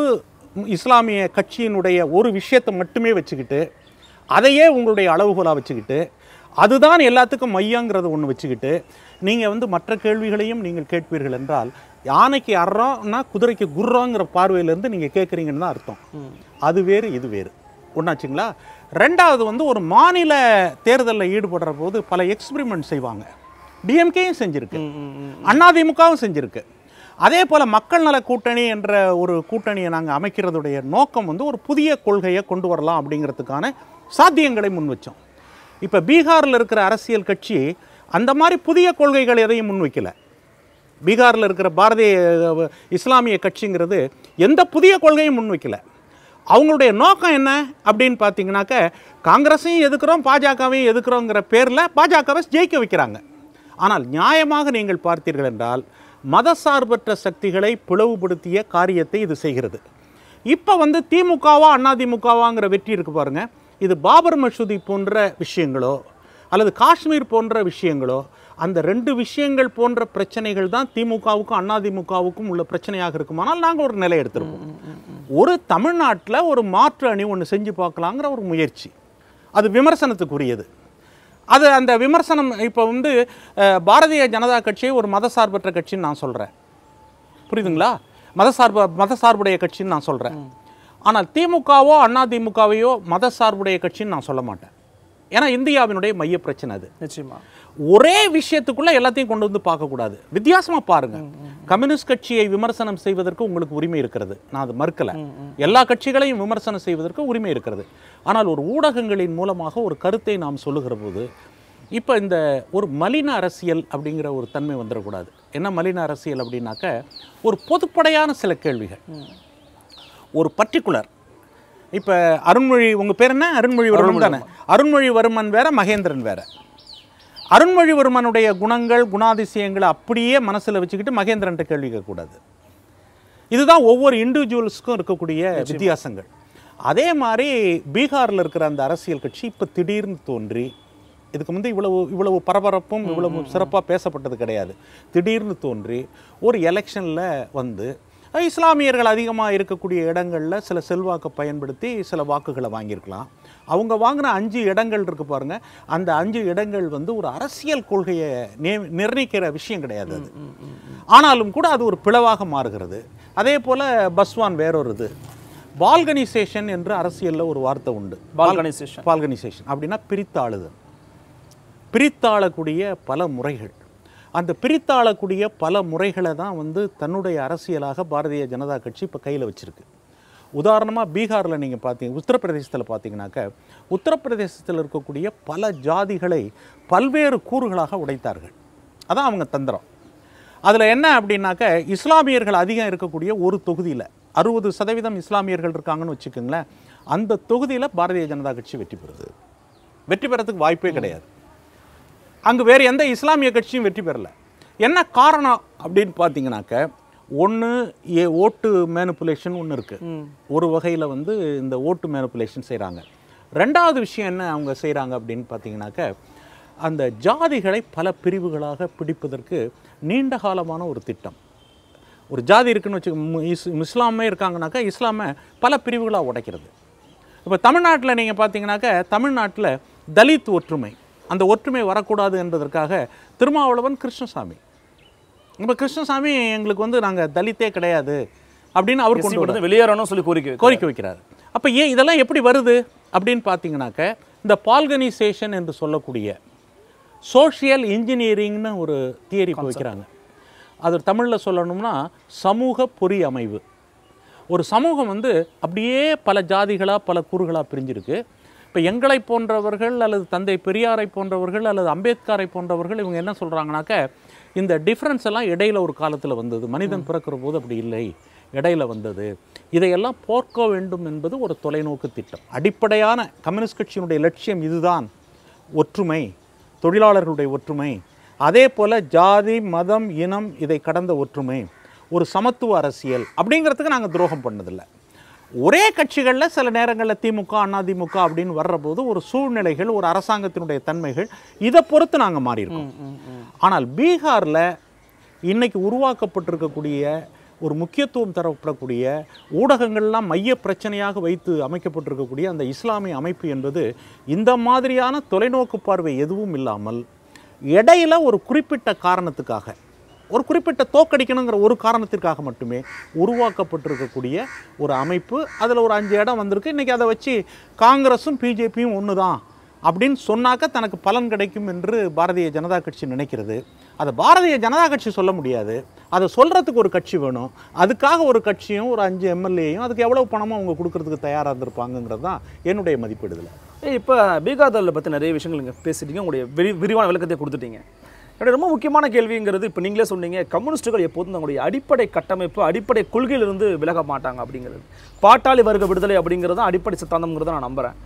இஸ்லாமிய கட்சியினுடைய ஒரு விஷயத்தை மட்டுமே வச்சுக்கிட்டு அதையே உங்களுடைய அளவுகோலாக வச்சுக்கிட்டு அதுதான் எல்லாத்துக்கும் மையங்கிறத ஒன்று வச்சுக்கிட்டு நீங்கள் வந்து மற்ற கேள்விகளையும் நீங்கள் கேட்பீர்கள் என்றால் யானைக்கு அறோம்னா குதிரைக்கு குர்றோங்கிற பார்வையிலேருந்து நீங்கள் கேட்குறீங்கன்னு தான் அர்த்தம் அது வேறு இது வேறு ஒன்றாச்சுங்களா ரெண்டாவது வந்து ஒரு மாநில தேர்தலில் ஈடுபடுற போது பல எக்ஸ்பிரிமெண்ட் செய்வாங்க டிஎம்கேயும் செஞ்சுருக்கு அதிமுகவும் செஞ்சுருக்கு அதே போல் மக்கள் நல கூட்டணி என்ற ஒரு கூட்டணியை நாங்கள் அமைக்கிறதுடைய நோக்கம் வந்து ஒரு புதிய கொள்கையை கொண்டு வரலாம் அப்படிங்கிறதுக்கான சாத்தியங்களை முன் வச்சோம் இப்போ பீகாரில் இருக்கிற அரசியல் கட்சி அந்த மாதிரி புதிய கொள்கைகள் எதையும் முன்வைக்கலை பீகாரில் இருக்கிற பாரதிய இஸ்லாமிய கட்சிங்கிறது எந்த புதிய கொள்கையும் முன்வைக்கலை அவங்களுடைய நோக்கம் என்ன அப்படின்னு பார்த்தீங்கன்னாக்க காங்கிரஸையும் எதுக்கிறோம் பாஜகவையும் எதுக்கிறோங்கிற பேரில் பாஜகவை ஜெயிக்க வைக்கிறாங்க ஆனால் நியாயமாக நீங்கள் பார்த்தீர்கள் என்றால் மதசார்பற்ற சக்திகளை பிளவுபடுத்திய காரியத்தை இது செய்கிறது இப்போ வந்து திமுகவா அதிமுகவாங்கிற வெற்றி இருக்கு பாருங்கள் இது பாபர் மசூதி போன்ற விஷயங்களோ அல்லது காஷ்மீர் போன்ற விஷயங்களோ அந்த ரெண்டு விஷயங்கள் போன்ற பிரச்சனைகள் தான் திமுகவுக்கும் அதிமுகவுக்கும் உள்ள பிரச்சனையாக இருக்குமானால் நாங்கள் ஒரு நிலை எடுத்துருவோம் ஒரு தமிழ்நாட்டில் ஒரு மாற்று அணி ஒன்று செஞ்சு பார்க்கலாங்கிற ஒரு முயற்சி அது விமர்சனத்துக்குரியது அது அந்த விமர்சனம் இப்போ வந்து பாரதிய ஜனதா கட்சியை ஒரு மதசார்பற்ற கட்சின்னு நான் சொல்கிறேன் புரியுதுங்களா மதசார்பு மதசார்புடைய கட்சின்னு நான் சொல்கிறேன் ஆனால் திமுகவோ அண்ணா திமுகவையோ மதசார்புடைய கட்சின்னு நான் சொல்ல மாட்டேன் ஏன்னா இந்தியாவினுடைய மைய பிரச்சனை அது நிச்சயமா ஒரே விஷயத்துக்குள்ள எல்லாத்தையும் கொண்டு வந்து பார்க்கக்கூடாது வித்தியாசமா பாருங்க கம்யூனிஸ்ட் கட்சியை விமர்சனம் செய்வதற்கு உங்களுக்கு உரிமை இருக்கிறது நான் அது மறுக்கல எல்லா கட்சிகளையும் விமர்சனம் செய்வதற்கு உரிமை இருக்கிறது ஆனால் ஒரு ஊடகங்களின் மூலமாக ஒரு கருத்தை நாம் சொல்லுகிற போது இப்போ இந்த ஒரு மலின அரசியல் அப்படிங்கிற ஒரு தன்மை வந்துடக்கூடாது என்ன மலின அரசியல் அப்படின்னாக்க ஒரு பொதுப்படையான சில கேள்விகள் ஒரு பர்டிகுலர் இப்போ அருண்மொழி உங்கள் பேர் என்ன அருண்மொழிவர்மன் தானே அருண்மொழிவர்மன் வேற மகேந்திரன் வேற அருண்மொழிவர்மனுடைய குணங்கள் குணாதிசயங்களை அப்படியே மனசில் வச்சுக்கிட்டு மகேந்திரன்ட்டு கேள்வி கேட்கக்கூடாது இதுதான் ஒவ்வொரு இண்டிவிஜுவல்ஸுக்கும் இருக்கக்கூடிய வித்தியாசங்கள் அதே மாதிரி பீகாரில் இருக்கிற அந்த அரசியல் கட்சி இப்போ திடீர்னு தோன்றி இதுக்கு முந்தைய இவ்வளவு இவ்வளவு பரபரப்பும் இவ்வளவு சிறப்பாக பேசப்பட்டது கிடையாது திடீர்னு தோன்றி ஒரு எலெக்ஷனில் வந்து இஸ்லாமியர்கள் அதிகமாக இருக்கக்கூடிய இடங்களில் சில செல்வாக்கை பயன்படுத்தி சில வாக்குகளை வாங்கியிருக்கலாம் அவங்க வாங்கின அஞ்சு இடங்கள் இருக்குது பாருங்கள் அந்த அஞ்சு இடங்கள் வந்து ஒரு அரசியல் கொள்கையை நே நிர்ணயிக்கிற விஷயம் கிடையாது அது ஆனாலும் கூட அது ஒரு பிளவாக மாறுகிறது அதே போல் பஸ்வான் வேறொரு இது பால்கனைசேஷன் என்று அரசியலில் ஒரு வார்த்தை உண்டு பால்கனைசேஷன் பால்கனைசேஷன் அப்படின்னா பிரித்தாளுதல் பிரித்தாளக்கூடிய பல முறைகள் அந்த பிரித்தாளக்கூடிய பல முறைகளை தான் வந்து தன்னுடைய அரசியலாக பாரதிய ஜனதா கட்சி இப்போ கையில் வச்சுருக்கு உதாரணமாக பீகாரில் நீங்கள் பார்த்தீங்க உத்தரப்பிரதேசத்தில் பார்த்தீங்கன்னாக்க உத்தரப்பிரதேசத்தில் இருக்கக்கூடிய பல ஜாதிகளை பல்வேறு கூறுகளாக உடைத்தார்கள் அதான் அவங்க தந்திரம் அதில் என்ன அப்படின்னாக்க இஸ்லாமியர்கள் அதிகம் இருக்கக்கூடிய ஒரு தொகுதியில் அறுபது சதவீதம் இஸ்லாமியர்கள் இருக்காங்கன்னு வச்சுக்கோங்களேன் அந்த தொகுதியில் பாரதிய ஜனதா கட்சி வெற்றி பெறுது வெற்றி பெறத்துக்கு வாய்ப்பே கிடையாது அங்கே வேறு எந்த இஸ்லாமிய கட்சியும் வெற்றி பெறலை என்ன காரணம் அப்படின்னு பார்த்தீங்கன்னாக்க ஒன்று ஏ ஓட்டு மேனுப்புலேஷன் ஒன்று இருக்குது ஒரு வகையில் வந்து இந்த ஓட்டு மேனுப்புலேஷன் செய்கிறாங்க ரெண்டாவது விஷயம் என்ன அவங்க செய்கிறாங்க அப்படின்னு பார்த்தீங்கன்னாக்க அந்த ஜாதிகளை பல பிரிவுகளாக பிடிப்பதற்கு நீண்ட காலமான ஒரு திட்டம் ஒரு ஜாதி இருக்குன்னு வச்சு இஸ் இஸ்லாமே இருக்காங்கனாக்கா இஸ்லாமை பல பிரிவுகளாக உடைக்கிறது இப்போ தமிழ்நாட்டில் நீங்கள் பார்த்தீங்கன்னாக்க தமிழ்நாட்டில் தலித் ஒற்றுமை அந்த ஒற்றுமை வரக்கூடாது என்பதற்காக திருமாவளவன் கிருஷ்ணசாமி இப்போ கிருஷ்ணசாமி எங்களுக்கு வந்து நாங்கள் தலித்தே கிடையாது அப்படின்னு அவர் கொண்டு வந்து வெளியேறணும் சொல்லி கோரிக்கை கோரிக்கை வைக்கிறார் அப்போ ஏன் இதெல்லாம் எப்படி வருது அப்படின்னு பார்த்தீங்கன்னாக்க இந்த பால்கனைசேஷன் என்று சொல்லக்கூடிய சோஷியல் இன்ஜினியரிங்னு ஒரு தியரி வைக்கிறாங்க அது தமிழில் சொல்லணும்னா சமூக பொறி அமைவு ஒரு சமூகம் வந்து அப்படியே பல ஜாதிகளாக பல கூறுகளாக பிரிஞ்சிருக்கு இப்போ எங்களை போன்றவர்கள் அல்லது தந்தை பெரியாரை போன்றவர்கள் அல்லது அம்பேத்கரை போன்றவர்கள் இவங்க என்ன சொல்கிறாங்கனாக்க இந்த டிஃப்ரென்ஸ் எல்லாம் இடையில் ஒரு காலத்தில் வந்தது மனிதன் பிறக்கிற போது அப்படி இல்லை இடையில் வந்தது இதையெல்லாம் போர்க்க வேண்டும் என்பது ஒரு தொலைநோக்கு திட்டம் அடிப்படையான கம்யூனிஸ்ட் கட்சியினுடைய லட்சியம் இதுதான் ஒற்றுமை தொழிலாளர்களுடைய ஒற்றுமை அதே போல் ஜாதி மதம் இனம் இதை கடந்த ஒற்றுமை ஒரு சமத்துவ அரசியல் அப்படிங்கிறதுக்கு நாங்கள் துரோகம் பண்ணதில்லை ஒரே கட்சிகளில் சில நேரங்களில் திமுக அதிமுக அப்படின்னு வர்றபோது ஒரு சூழ்நிலைகள் ஒரு அரசாங்கத்தினுடைய தன்மைகள் இதை பொறுத்து நாங்கள் மாறியிருக்கோம் ஆனால் பீகாரில் இன்றைக்கி உருவாக்கப்பட்டிருக்கக்கூடிய ஒரு முக்கியத்துவம் தரப்படக்கூடிய ஊடகங்கள்லாம் மைய பிரச்சனையாக வைத்து அமைக்கப்பட்டிருக்கக்கூடிய அந்த இஸ்லாமிய அமைப்பு என்பது இந்த மாதிரியான தொலைநோக்கு பார்வை எதுவும் இல்லாமல் இடையில ஒரு குறிப்பிட்ட காரணத்துக்காக ஒரு குறிப்பிட்ட தோக்கடிக்கணுங்கிற ஒரு காரணத்திற்காக மட்டுமே உருவாக்கப்பட்டிருக்கக்கூடிய ஒரு அமைப்பு அதில் ஒரு அஞ்சு இடம் வந்திருக்கு இன்றைக்கி அதை வச்சு காங்கிரஸும் பிஜேபியும் ஒன்று தான் அப்படின்னு சொன்னாக்க தனக்கு பலன் கிடைக்கும் என்று பாரதிய ஜனதா கட்சி நினைக்கிறது அதை பாரதிய ஜனதா கட்சி சொல்ல முடியாது அதை சொல்கிறதுக்கு ஒரு கட்சி வேணும் அதுக்காக ஒரு கட்சியும் ஒரு அஞ்சு எம்எல்ஏயும் அதுக்கு எவ்வளோ பணமும் அவங்க கொடுக்குறதுக்கு தயாராக இருந்திருப்பாங்கங்கிறது தான் என்னுடைய மதிப்பீடுதில் இப்போ பீகார் பற்றி நிறைய விஷயங்கள் இங்கே பேசிட்டீங்க உங்களுடைய விரி விரிவான விளக்கத்தை கொடுத்துட்டீங்க என்னுடைய ரொம்ப முக்கியமான கேள்விங்கிறது இப்போ நீங்களே சொன்னீங்க கம்யூனிஸ்ட்டுகள் எப்போதும் தங்களுடைய அடிப்படை கட்டமைப்பு அடிப்படை கொள்கையிலிருந்து விலக மாட்டாங்க அப்படிங்கிறது பாட்டாளி வர்க்க விடுதலை அப்படிங்கிறது தான் அடிப்படை சித்தாந்தம்ங்கிறத நான் நம்புகிறேன்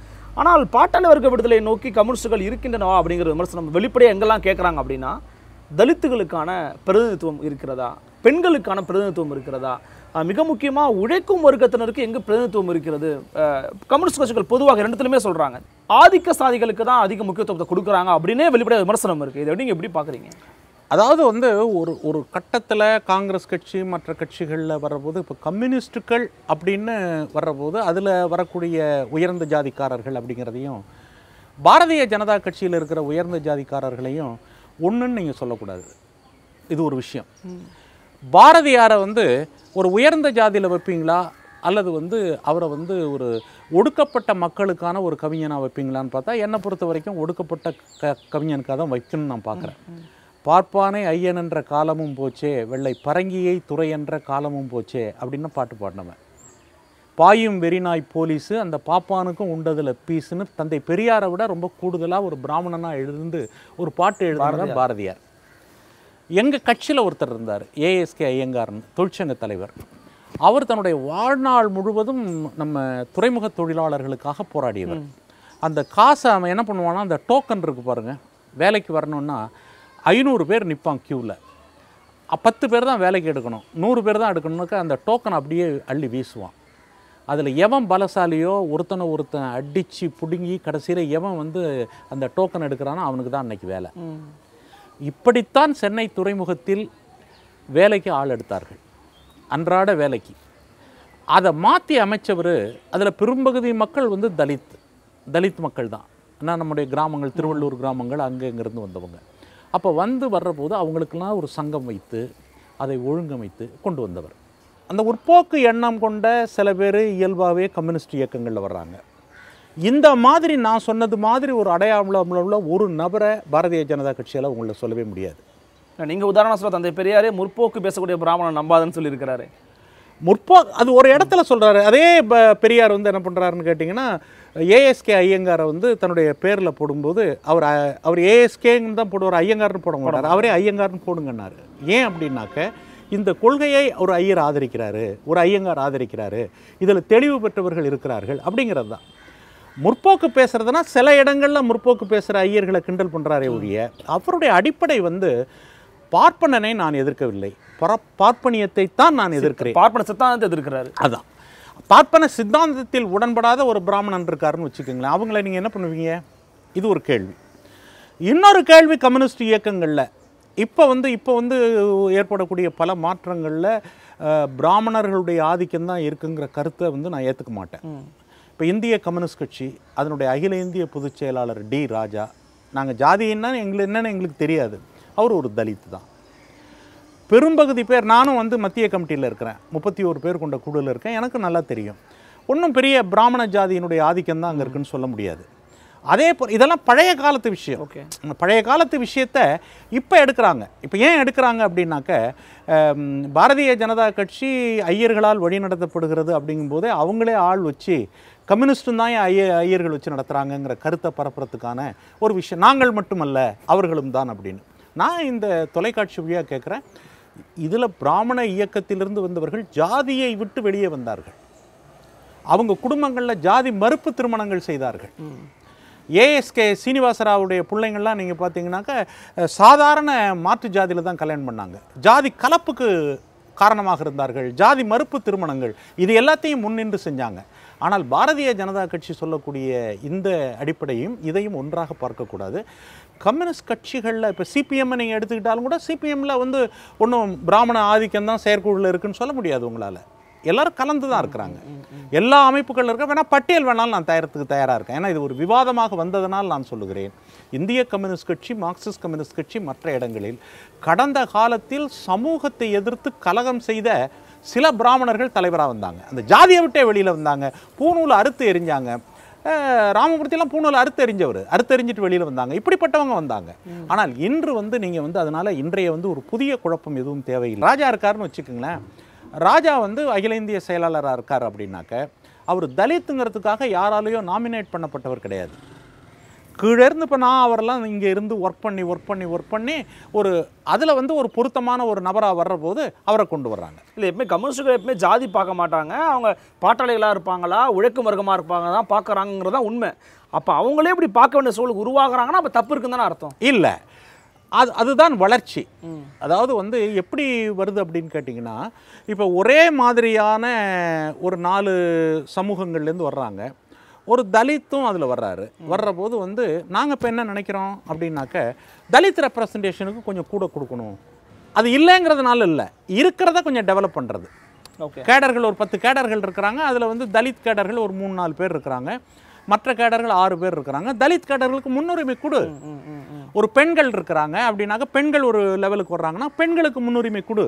ஆனால் பாட்டாளி வர்க்க விடுதலை நோக்கி கம்யூனிஸ்ட்டுகள் இருக்கின்றனவா அப்படிங்கிற விமர்சனம் வெளிப்படையாக எங்கெல்லாம் கேட்குறாங்க அப்படின்னா தலித்துகளுக்கான பிரதிநிதித்துவம் இருக்கிறதா பெண்களுக்கான பிரதிநிதித்துவம் இருக்கிறதா மிக முக்கியமாக உழைக்கும் வர்க்கத்தினருக்கு எங்கு பிரதிநிதித்துவம் இருக்கிறது கம்யூனிஸ்ட் கட்சிகள் பொதுவாக ரெண்டுத்துலையுமே சொல்கிறாங்க ஆதிக்க சாதிகளுக்கு தான் அதிக முக்கியத்துவத்தை கொடுக்குறாங்க அப்படின்னே வெளிப்படையாக விமர்சனம் இருக்குது இதை நீங்கள் எப்படி பார்க்குறீங்க அதாவது வந்து ஒரு ஒரு கட்டத்தில் காங்கிரஸ் கட்சி மற்ற கட்சிகளில் வரபோது இப்போ கம்யூனிஸ்டுகள் அப்படின்னு வர்றபோது அதில் வரக்கூடிய உயர்ந்த ஜாதிக்காரர்கள் அப்படிங்கிறதையும் பாரதிய ஜனதா கட்சியில் இருக்கிற உயர்ந்த ஜாதிக்காரர்களையும் ஒன்றுன்னு நீங்கள் சொல்லக்கூடாது இது ஒரு விஷயம் பாரதியாரை வந்து ஒரு உயர்ந்த ஜாதியில் வைப்பீங்களா அல்லது வந்து அவரை வந்து ஒரு ஒடுக்கப்பட்ட மக்களுக்கான ஒரு கவிஞனாக வைப்பீங்களான்னு பார்த்தா என்னை பொறுத்த வரைக்கும் ஒடுக்கப்பட்ட க கவிஞனுக்காக தான் வைக்கணும்னு நான் பார்க்குறேன் பார்ப்பானே ஐயன் என்ற காலமும் போச்சே வெள்ளை பரங்கியை துறை என்ற காலமும் போச்சே அப்படின்னு பாட்டு பாடினவன் பாயும் வெறிநாய் போலீஸு அந்த பாப்பானுக்கும் உண்டதில் பீஸுன்னு தந்தை பெரியாரை விட ரொம்ப கூடுதலாக ஒரு பிராமணனாக எழுந்து ஒரு பாட்டு எழுதுனதான் பாரதியார் எங்கள் கட்சியில் ஒருத்தர் இருந்தார் ஏஎஸ்கே ஐயங்காரன் தொழிற்சங்க தலைவர் அவர் தன்னுடைய வாழ்நாள் முழுவதும் நம்ம துறைமுக தொழிலாளர்களுக்காக போராடியவர் அந்த காசை அவன் என்ன பண்ணுவான்னா அந்த டோக்கன் இருக்கு பாருங்கள் வேலைக்கு வரணுன்னா ஐநூறு பேர் நிற்பான் க்யூவில் பத்து பேர் தான் வேலைக்கு எடுக்கணும் நூறு பேர் தான் எடுக்கணும்னாக்கா அந்த டோக்கன் அப்படியே அள்ளி வீசுவான் அதில் எவன் பலசாலியோ ஒருத்தனை ஒருத்தன் அடித்து பிடுங்கி கடைசியில் எவன் வந்து அந்த டோக்கன் எடுக்கிறானோ அவனுக்கு தான் அன்றைக்கி வேலை இப்படித்தான் சென்னை துறைமுகத்தில் வேலைக்கு ஆள் எடுத்தார்கள் அன்றாட வேலைக்கு அதை மாற்றி அமைச்சவர் அதில் பெரும்பகுதி மக்கள் வந்து தலித் தலித் மக்கள் தான் ஆனால் நம்முடைய கிராமங்கள் திருவள்ளூர் கிராமங்கள் அங்கே இங்கேருந்து வந்தவங்க அப்போ வந்து வர்றபோது அவங்களுக்கெல்லாம் ஒரு சங்கம் வைத்து அதை ஒழுங்கமைத்து கொண்டு வந்தவர் அந்த உற்போக்கு எண்ணம் கொண்ட சில பேர் இயல்பாகவே கம்யூனிஸ்ட் இயக்கங்களில் வர்றாங்க இந்த மாதிரி நான் சொன்னது மாதிரி ஒரு அடையாளம்ல ஒரு நபரை பாரதிய ஜனதா கட்சியால் உங்களை சொல்லவே முடியாது நீங்கள் உதாரணம் சொல்ல தந்தை பெரியாரே முற்போக்கு பேசக்கூடிய பிராமணன் நம்பாதுன்னு சொல்லியிருக்கிறாரு முற்போ அது ஒரு இடத்துல சொல்கிறாரு அதே பெரியார் வந்து என்ன பண்ணுறாருன்னு கேட்டிங்கன்னா ஏஎஸ்கே ஐயங்காரை வந்து தன்னுடைய பேரில் போடும்போது அவர் அவர் ஏஎஸ்கேன்னு தான் போடுவார் ஐயங்கார்னு போட மாட்டார் அவரே ஐயங்கார்னு போடுங்கன்னாரு ஏன் அப்படின்னாக்க இந்த கொள்கையை ஒரு ஐயர் ஆதரிக்கிறாரு ஒரு ஐயங்கார் ஆதரிக்கிறாரு இதில் தெளிவு பெற்றவர்கள் இருக்கிறார்கள் அப்படிங்கிறது தான் முற்போக்கு பேசுகிறதுனா சில இடங்களில் முற்போக்கு பேசுகிற ஐயர்களை கிண்டல் பண்ணுறாரே ஒழிய அவருடைய அடிப்படை வந்து பார்ப்பனனை நான் எதிர்க்கவில்லை பர பார்ப்பனியத்தை தான் நான் எதிர்க்கிறேன் பார்ப்பன சித்தாந்தத்தை எதிர்க்கிறாரு அதான் பார்ப்பன சித்தாந்தத்தில் உடன்படாத ஒரு பிராமணன் இருக்காருன்னு வச்சுக்கோங்களேன் அவங்கள நீங்கள் என்ன பண்ணுவீங்க இது ஒரு கேள்வி இன்னொரு கேள்வி கம்யூனிஸ்ட் இயக்கங்களில் இப்போ வந்து இப்போ வந்து ஏற்படக்கூடிய பல மாற்றங்களில் பிராமணர்களுடைய ஆதிக்கம் தான் இருக்குங்கிற கருத்தை வந்து நான் ஏற்றுக்க மாட்டேன் இப்போ இந்திய கம்யூனிஸ்ட் கட்சி அதனுடைய அகில இந்திய பொதுச் செயலாளர் டி ராஜா நாங்கள் ஜாதி என்னன்னு எங்களுக்கு என்னென்னு எங்களுக்கு தெரியாது அவர் ஒரு தலித் தான் பெரும்பகுதி பேர் நானும் வந்து மத்திய கமிட்டியில் இருக்கிறேன் முப்பத்தி ஒரு பேர் கொண்ட குழுவில் இருக்கேன் எனக்கு நல்லா தெரியும் ஒன்றும் பெரிய பிராமண ஜாதியினுடைய ஆதிக்கம் தான் அங்கே இருக்குன்னு சொல்ல முடியாது அதே போ இதெல்லாம் பழைய காலத்து விஷயம் ஓகே பழைய காலத்து விஷயத்த இப்போ எடுக்கிறாங்க இப்போ ஏன் எடுக்கிறாங்க அப்படின்னாக்க பாரதிய ஜனதா கட்சி ஐயர்களால் வழிநடத்தப்படுகிறது அப்படிங்கும்போதே அவங்களே ஆள் வச்சு கம்யூனிஸ்ட்டும் தான் ஐய ஐயர்கள் வச்சு நடத்துகிறாங்கங்கிற கருத்தை பரப்புறதுக்கான ஒரு விஷயம் நாங்கள் மட்டுமல்ல அவர்களும் தான் அப்படின்னு நான் இந்த தொலைக்காட்சி வழியாக கேட்குறேன் இதில் பிராமண இயக்கத்திலிருந்து வந்தவர்கள் ஜாதியை விட்டு வெளியே வந்தார்கள் அவங்க குடும்பங்களில் ஜாதி மறுப்பு திருமணங்கள் செய்தார்கள் ஏஎஸ்கே சீனிவாசராவுடைய பிள்ளைங்கள்லாம் நீங்கள் பார்த்தீங்கன்னாக்கா சாதாரண மாற்று ஜாதியில் தான் கல்யாணம் பண்ணாங்க ஜாதி கலப்புக்கு காரணமாக இருந்தார்கள் ஜாதி மறுப்பு திருமணங்கள் இது எல்லாத்தையும் முன்னின்று செஞ்சாங்க ஆனால் பாரதிய ஜனதா கட்சி சொல்லக்கூடிய இந்த அடிப்படையும் இதையும் ஒன்றாக பார்க்கக்கூடாது கம்யூனிஸ்ட் கட்சிகளில் இப்போ சிபிஎம் நீங்கள் எடுத்துக்கிட்டாலும் கூட சிபிஎம்மில் வந்து ஒன்றும் பிராமண ஆதிக்கம் தான் செயற்குழுல இருக்குன்னு சொல்ல முடியாது உங்களால் எல்லாரும் கலந்து தான் இருக்கிறாங்க எல்லா அமைப்புகளில் இருக்க வேணால் பட்டியல் வேணாலும் நான் தயாரத்துக்கு தயாராக இருக்கேன் ஏன்னா இது ஒரு விவாதமாக வந்ததனால் நான் சொல்லுகிறேன் இந்திய கம்யூனிஸ்ட் கட்சி மார்க்சிஸ்ட் கம்யூனிஸ்ட் கட்சி மற்ற இடங்களில் கடந்த காலத்தில் சமூகத்தை எதிர்த்து கலகம் செய்த சில பிராமணர்கள் தலைவராக வந்தாங்க அந்த ஜாதியை விட்டே வெளியில் வந்தாங்க பூநூல் அறுத்து எரிஞ்சாங்க ராமபுரத்திலாம் பூணூல் அறுத்து எரிஞ்சிட்டு வெளியில் வந்தாங்க இப்படிப்பட்டவங்க வந்தாங்க ஆனால் இன்று வந்து நீங்கள் வந்து அதனால் இன்றைய வந்து ஒரு புதிய குழப்பம் எதுவும் தேவையில்லை ராஜா இருக்காருன்னு வச்சுக்கோங்களேன் ராஜா வந்து அகில இந்திய செயலாளராக இருக்கார் அப்படின்னாக்க அவர் தலித்துங்கிறதுக்காக யாராலேயோ நாமினேட் பண்ணப்பட்டவர் கிடையாது கீழே இருந்து இப்போ நான் அவரெல்லாம் இங்கே இருந்து ஒர்க் பண்ணி ஒர்க் பண்ணி ஒர்க் பண்ணி ஒரு அதில் வந்து ஒரு பொருத்தமான ஒரு நபராக வர்ற போது அவரை கொண்டு வர்றாங்க இல்லை எப்பவுமே கம்யூனிஸ்டுகள் எப்பவுமே ஜாதி பார்க்க மாட்டாங்க அவங்க பாட்டாளிகளாக இருப்பாங்களா உழைக்கும் வர்க்கமாக இருப்பாங்க தான் பார்க்குறாங்கிறது தான் உண்மை அப்போ அவங்களே இப்படி பார்க்க வேண்டிய சூழல் உருவாகிறாங்கன்னா அப்போ தப்பு இருக்குன்னு தானே அர்த்தம் இல்லை அது அதுதான் வளர்ச்சி அதாவது வந்து எப்படி வருது அப்படின்னு கேட்டிங்கன்னா இப்போ ஒரே மாதிரியான ஒரு நாலு சமூகங்கள்லேருந்து வர்றாங்க ஒரு தலித்தும் அதில் வர்றாரு வர்ற போது வந்து நாங்கள் இப்போ என்ன நினைக்கிறோம் அப்படின்னாக்க தலித் ரெப்ரஸன்டேஷனுக்கு கொஞ்சம் கூட கொடுக்கணும் அது இல்லைங்கிறதுனால இல்லை இருக்கிறத கொஞ்சம் டெவலப் பண்ணுறது கேடர்கள் ஒரு பத்து கேடர்கள் இருக்கிறாங்க அதில் வந்து தலித் கேடர்கள் ஒரு மூணு நாலு பேர் இருக்கிறாங்க மற்ற கேடர்கள் ஆறு பேர் இருக்கிறாங்க தலித் கேடர்களுக்கு முன்னுரிமை கொடு ஒரு பெண்கள் இருக்கிறாங்க அப்படின்னாக்க பெண்கள் ஒரு லெவலுக்கு வர்றாங்கன்னா பெண்களுக்கு முன்னுரிமை கொடு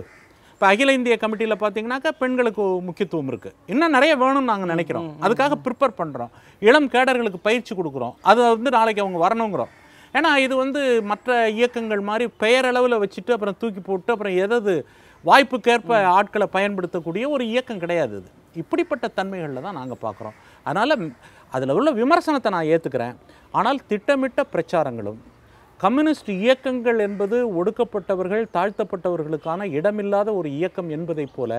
இப்போ அகில இந்திய கமிட்டியில் பார்த்தீங்கன்னாக்கா பெண்களுக்கு முக்கியத்துவம் இருக்குது இன்னும் நிறைய வேணும்னு நாங்கள் நினைக்கிறோம் அதுக்காக ப்ரிப்பேர் பண்ணுறோம் இளம் கேடர்களுக்கு பயிற்சி கொடுக்குறோம் அது வந்து நாளைக்கு அவங்க வரணுங்கிறோம் ஏன்னா இது வந்து மற்ற இயக்கங்கள் மாதிரி பெயரளவில் வச்சுட்டு அப்புறம் தூக்கி போட்டு அப்புறம் எதது வாய்ப்புக்கேற்ப ஆட்களை பயன்படுத்தக்கூடிய ஒரு இயக்கம் கிடையாது இது இப்படிப்பட்ட தன்மைகளில் தான் நாங்கள் பார்க்குறோம் அதனால் அதில் உள்ள விமர்சனத்தை நான் ஏற்றுக்கிறேன் ஆனால் திட்டமிட்ட பிரச்சாரங்களும் கம்யூனிஸ்ட் இயக்கங்கள் என்பது ஒடுக்கப்பட்டவர்கள் தாழ்த்தப்பட்டவர்களுக்கான இடமில்லாத ஒரு இயக்கம் என்பதைப் போல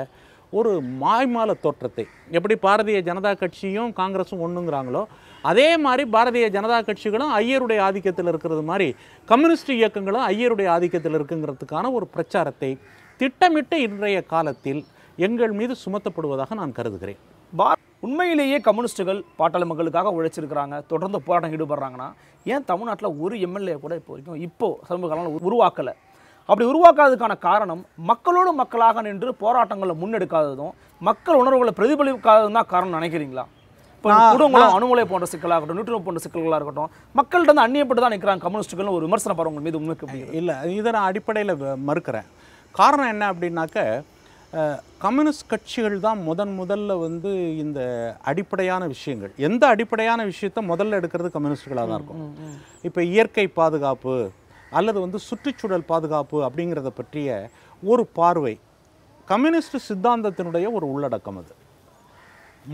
ஒரு மாய்மால தோற்றத்தை எப்படி பாரதிய ஜனதா கட்சியும் காங்கிரஸும் ஒன்றுங்கிறாங்களோ அதே மாதிரி பாரதிய ஜனதா கட்சிகளும் ஐயருடைய ஆதிக்கத்தில் இருக்கிறது மாதிரி கம்யூனிஸ்ட் இயக்கங்களும் ஐயருடைய ஆதிக்கத்தில் இருக்குங்கிறதுக்கான ஒரு பிரச்சாரத்தை திட்டமிட்ட இன்றைய காலத்தில் எங்கள் மீது சுமத்தப்படுவதாக நான் கருதுகிறேன் உண்மையிலேயே கம்யூனிஸ்ட்டுகள் பாட்டாளி மக்களுக்காக உழைச்சிருக்கிறாங்க தொடர்ந்து போராட்டம் ஈடுபடுறாங்கன்னா ஏன் தமிழ்நாட்டில் ஒரு எம்எல்ஏ கூட இப்போ வரைக்கும் இப்போது சமூக காலம் உருவாக்கலை அப்படி உருவாக்காததுக்கான காரணம் மக்களோடு மக்களாக நின்று போராட்டங்களை முன்னெடுக்காததும் மக்கள் உணர்வுகளை பிரதிபலிக்காததும் தான் காரணம் நினைக்கிறீங்களா இப்போ குடும்பங்களும் அணுமலை போன்ற சிக்கலாக இருக்கட்டும் நியூட்ரோ போன்ற சிக்கல்களாக இருக்கட்டும் மக்கள்கிட்ட வந்து அந்நியப்பட்டு தான் நிற்கிறாங்க கம்யூனிஸ்ட்டுகள் ஒரு விமர்சன பரவங்கள் மீது உண்மைக்கு இல்லை இதை நான் அடிப்படையில் மறுக்கிறேன் காரணம் என்ன அப்படின்னாக்க கம்யூனிஸ்ட் கட்சிகள் தான் முதன் முதல்ல வந்து இந்த அடிப்படையான விஷயங்கள் எந்த அடிப்படையான விஷயத்த முதல்ல எடுக்கிறது கம்யூனிஸ்டுகளாக தான் இருக்கும் இப்போ இயற்கை பாதுகாப்பு அல்லது வந்து சுற்றுச்சூழல் பாதுகாப்பு அப்படிங்கிறத பற்றிய ஒரு பார்வை கம்யூனிஸ்ட் சித்தாந்தத்தினுடைய ஒரு உள்ளடக்கம் அது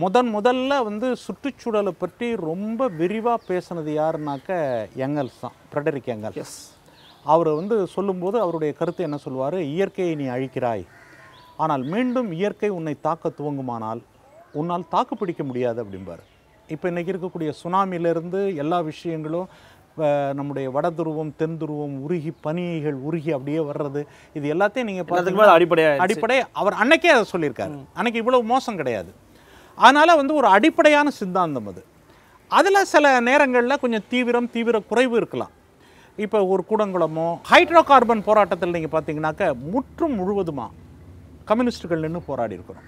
முதன் முதல்ல வந்து சுற்றுச்சூழலை பற்றி ரொம்ப விரிவாக பேசினது யாருனாக்க எங்கல்ஸ் தான் ஃப்ரெடரிக் எங்கல்ஸ் அவர் வந்து சொல்லும்போது அவருடைய கருத்து என்ன சொல்லுவார் இயற்கையை நீ அழிக்கிறாய் ஆனால் மீண்டும் இயற்கை உன்னை தாக்க துவங்குமானால் உன்னால் தாக்கு பிடிக்க முடியாது அப்படிம்பார் இப்போ இன்றைக்கி இருக்கக்கூடிய சுனாமியிலேருந்து எல்லா விஷயங்களும் நம்முடைய வட துருவம் தென் துருவம் உருகி பனியைகள் உருகி அப்படியே வர்றது இது எல்லாத்தையும் நீங்கள் பார்த்தீங்கன்னா அடிப்படையாக அடிப்படை அவர் அன்னைக்கே அதை சொல்லியிருக்காரு அன்னைக்கு இவ்வளவு மோசம் கிடையாது அதனால் வந்து ஒரு அடிப்படையான சித்தாந்தம் அது அதில் சில நேரங்களில் கொஞ்சம் தீவிரம் தீவிர குறைவு இருக்கலாம் இப்போ ஒரு கூடங்குளமோ ஹைட்ரோ கார்பன் போராட்டத்தில் நீங்கள் பார்த்தீங்கன்னாக்க முற்றும் முழுவதுமாக கம்யூனிஸ்டுகள் நின்று போராடி இருக்கிறோம்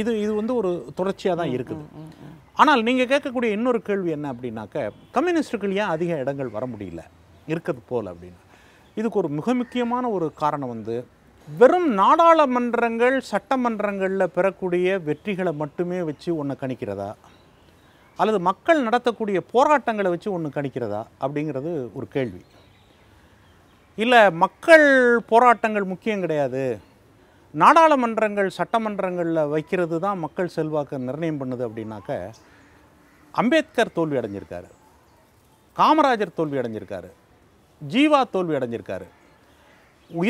இது இது வந்து ஒரு தொடர்ச்சியாக தான் இருக்குது ஆனால் நீங்கள் கேட்கக்கூடிய இன்னொரு கேள்வி என்ன அப்படின்னாக்க கம்யூனிஸ்டுகள் ஏன் அதிக இடங்கள் வர முடியல இருக்கிறது போல் அப்படின்னு இதுக்கு ஒரு மிக முக்கியமான ஒரு காரணம் வந்து வெறும் நாடாளுமன்றங்கள் சட்டமன்றங்களில் பெறக்கூடிய வெற்றிகளை மட்டுமே வச்சு ஒன்று கணிக்கிறதா அல்லது மக்கள் நடத்தக்கூடிய போராட்டங்களை வச்சு ஒன்று கணிக்கிறதா அப்படிங்கிறது ஒரு கேள்வி இல்லை மக்கள் போராட்டங்கள் முக்கியம் கிடையாது நாடாளுமன்றங்கள் சட்டமன்றங்களில் வைக்கிறது தான் மக்கள் செல்வாக்கு நிர்ணயம் பண்ணுது அப்படின்னாக்க அம்பேத்கர் தோல்வி அடைஞ்சிருக்காரு காமராஜர் தோல்வி அடைஞ்சிருக்காரு ஜீவா தோல்வி அடைஞ்சிருக்காரு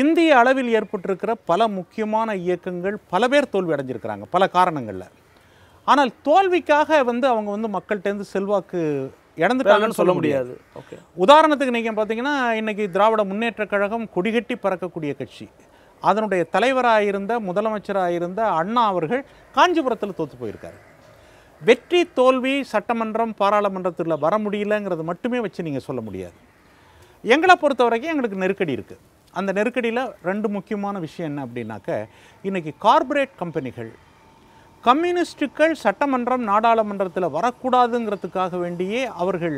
இந்திய அளவில் ஏற்பட்டிருக்கிற பல முக்கியமான இயக்கங்கள் பல பேர் தோல்வி அடைஞ்சிருக்கிறாங்க பல காரணங்களில் ஆனால் தோல்விக்காக வந்து அவங்க வந்து மக்கள்கிட்டேருந்து செல்வாக்கு இழந்துட்டாங்கன்னு சொல்ல முடியாது ஓகே உதாரணத்துக்கு நீங்கள் பார்த்தீங்கன்னா இன்றைக்கி திராவிட முன்னேற்ற கழகம் கொடிகட்டி பறக்கக்கூடிய கட்சி அதனுடைய தலைவராக இருந்த முதலமைச்சராக இருந்த அண்ணா அவர்கள் காஞ்சிபுரத்தில் தோற்று போயிருக்காரு வெற்றி தோல்வி சட்டமன்றம் பாராளுமன்றத்தில் வர முடியலங்கிறது மட்டுமே வச்சு நீங்கள் சொல்ல முடியாது எங்களை பொறுத்த வரைக்கும் எங்களுக்கு நெருக்கடி இருக்குது அந்த நெருக்கடியில் ரெண்டு முக்கியமான விஷயம் என்ன அப்படின்னாக்க இன்றைக்கி கார்ப்பரேட் கம்பெனிகள் கம்யூனிஸ்டுக்கள் சட்டமன்றம் நாடாளுமன்றத்தில் வரக்கூடாதுங்கிறதுக்காக வேண்டியே அவர்கள்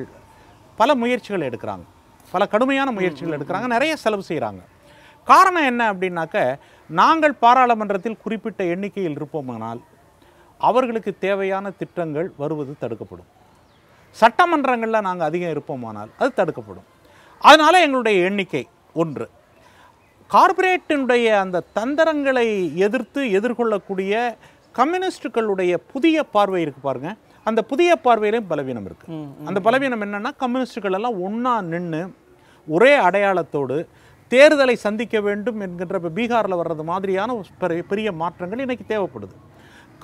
பல முயற்சிகள் எடுக்கிறாங்க பல கடுமையான முயற்சிகள் எடுக்கிறாங்க நிறைய செலவு செய்கிறாங்க காரணம் என்ன அப்படின்னாக்க நாங்கள் பாராளுமன்றத்தில் குறிப்பிட்ட எண்ணிக்கையில் இருப்போமானால் அவர்களுக்கு தேவையான திட்டங்கள் வருவது தடுக்கப்படும் சட்டமன்றங்களில் நாங்கள் அதிகம் இருப்போமானால் அது தடுக்கப்படும் அதனால் எங்களுடைய எண்ணிக்கை ஒன்று கார்பரேட்டினுடைய அந்த தந்திரங்களை எதிர்த்து எதிர்கொள்ளக்கூடிய கம்யூனிஸ்டுகளுடைய புதிய பார்வை இருக்குது பாருங்கள் அந்த புதிய பார்வையிலையும் பலவீனம் இருக்குது அந்த பலவீனம் என்னென்னா கம்யூனிஸ்டுகள் எல்லாம் ஒன்றா நின்று ஒரே அடையாளத்தோடு தேர்தலை சந்திக்க வேண்டும் என்கின்ற இப்போ பீகாரில் வர்றது மாதிரியான பெரிய பெரிய மாற்றங்கள் இன்றைக்கி தேவைப்படுது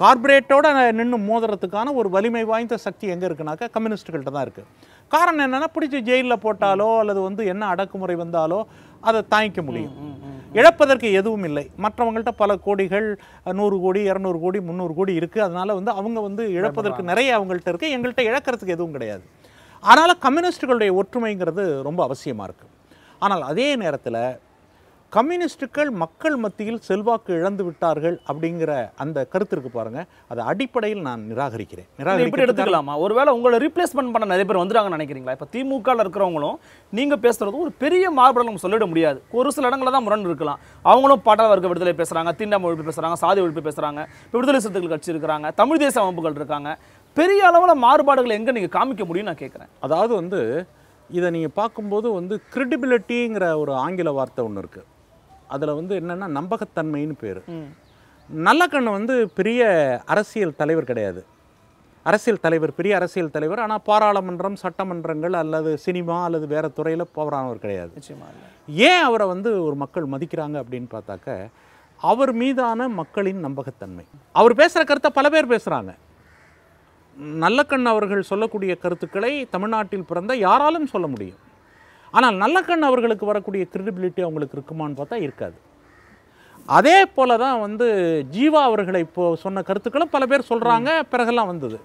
கார்பரேட்டோட நின்று மோதுறதுக்கான ஒரு வலிமை வாய்ந்த சக்தி எங்கே இருக்குனாக்கா கம்யூனிஸ்ட்டுகள்கிட்ட தான் இருக்குது காரணம் என்னென்னா பிடிச்சி ஜெயிலில் போட்டாலோ அல்லது வந்து என்ன அடக்குமுறை வந்தாலோ அதை தாங்கிக்க முடியும் இழப்பதற்கு எதுவும் இல்லை மற்றவங்கள்ட்ட பல கோடிகள் நூறு கோடி இரநூறு கோடி முந்நூறு கோடி இருக்குது அதனால் வந்து அவங்க வந்து இழப்பதற்கு நிறைய அவங்கள்ட்ட இருக்குது எங்கள்கிட்ட இழக்கிறதுக்கு எதுவும் கிடையாது அதனால் கம்யூனிஸ்டுகளுடைய ஒற்றுமைங்கிறது ரொம்ப அவசியமாக இருக்குது ஆனால் அதே நேரத்தில் கம்யூனிஸ்டுகள் மக்கள் மத்தியில் செல்வாக்கு இழந்து விட்டார்கள் அப்படிங்கிற அந்த கருத்து இருக்கு பாருங்க அது அடிப்படையில் நான் நிராகரிக்கிறேன் நிராகரிக்க எடுத்துக்கலாமா ஒருவேளை உங்களை ரீப்ளேஸ்மெண்ட் பண்ண நிறைய பேர் வந்துடுறாங்கன்னு நினைக்கிறீங்களா இப்போ திமுகவில் இருக்கிறவங்களும் நீங்கள் பேசுறது ஒரு பெரிய மாறுபாடு நம்ம சொல்லிட முடியாது ஒரு சில இடங்களில் தான் முரண் இருக்கலாம் அவங்களும் பாட்டாளர் வர்க்க விடுதலை பேசுகிறாங்க தீண்டாம ஒழிப்பு பேசுகிறாங்க சாதி ஒழிப்பு பேசுகிறாங்க விடுதலை சிறுத்தைகள் கட்சி இருக்கிறாங்க தமிழ் தேச அமைப்புகள் இருக்காங்க பெரிய அளவில் மாறுபாடுகளை எங்கே நீங்கள் காமிக்க முடியும்னு நான் கேட்குறேன் அதாவது வந்து இதை நீங்கள் பார்க்கும்போது வந்து கிரெடிபிலிட்டிங்கிற ஒரு ஆங்கில வார்த்தை ஒன்று இருக்குது அதில் வந்து என்னென்னா நம்பகத்தன்மைன்னு பேர் நல்லக்கண்ணு வந்து பெரிய அரசியல் தலைவர் கிடையாது அரசியல் தலைவர் பெரிய அரசியல் தலைவர் ஆனால் பாராளுமன்றம் சட்டமன்றங்கள் அல்லது சினிமா அல்லது வேறு துறையில் போகிறானவர் கிடையாது ஏன் அவரை வந்து ஒரு மக்கள் மதிக்கிறாங்க அப்படின்னு பார்த்தாக்க அவர் மீதான மக்களின் நம்பகத்தன்மை அவர் பேசுகிற கருத்தை பல பேர் பேசுகிறாங்க நல்லக்கண் அவர்கள் சொல்லக்கூடிய கருத்துக்களை தமிழ்நாட்டில் பிறந்த யாராலும் சொல்ல முடியும் ஆனால் நல்லக்கண் அவர்களுக்கு வரக்கூடிய கிரெடிபிலிட்டி அவங்களுக்கு இருக்குமான்னு பார்த்தா இருக்காது அதே போல தான் வந்து ஜீவா அவர்களை இப்போ சொன்ன கருத்துக்களும் பல பேர் சொல்கிறாங்க பிறகெல்லாம் வந்தது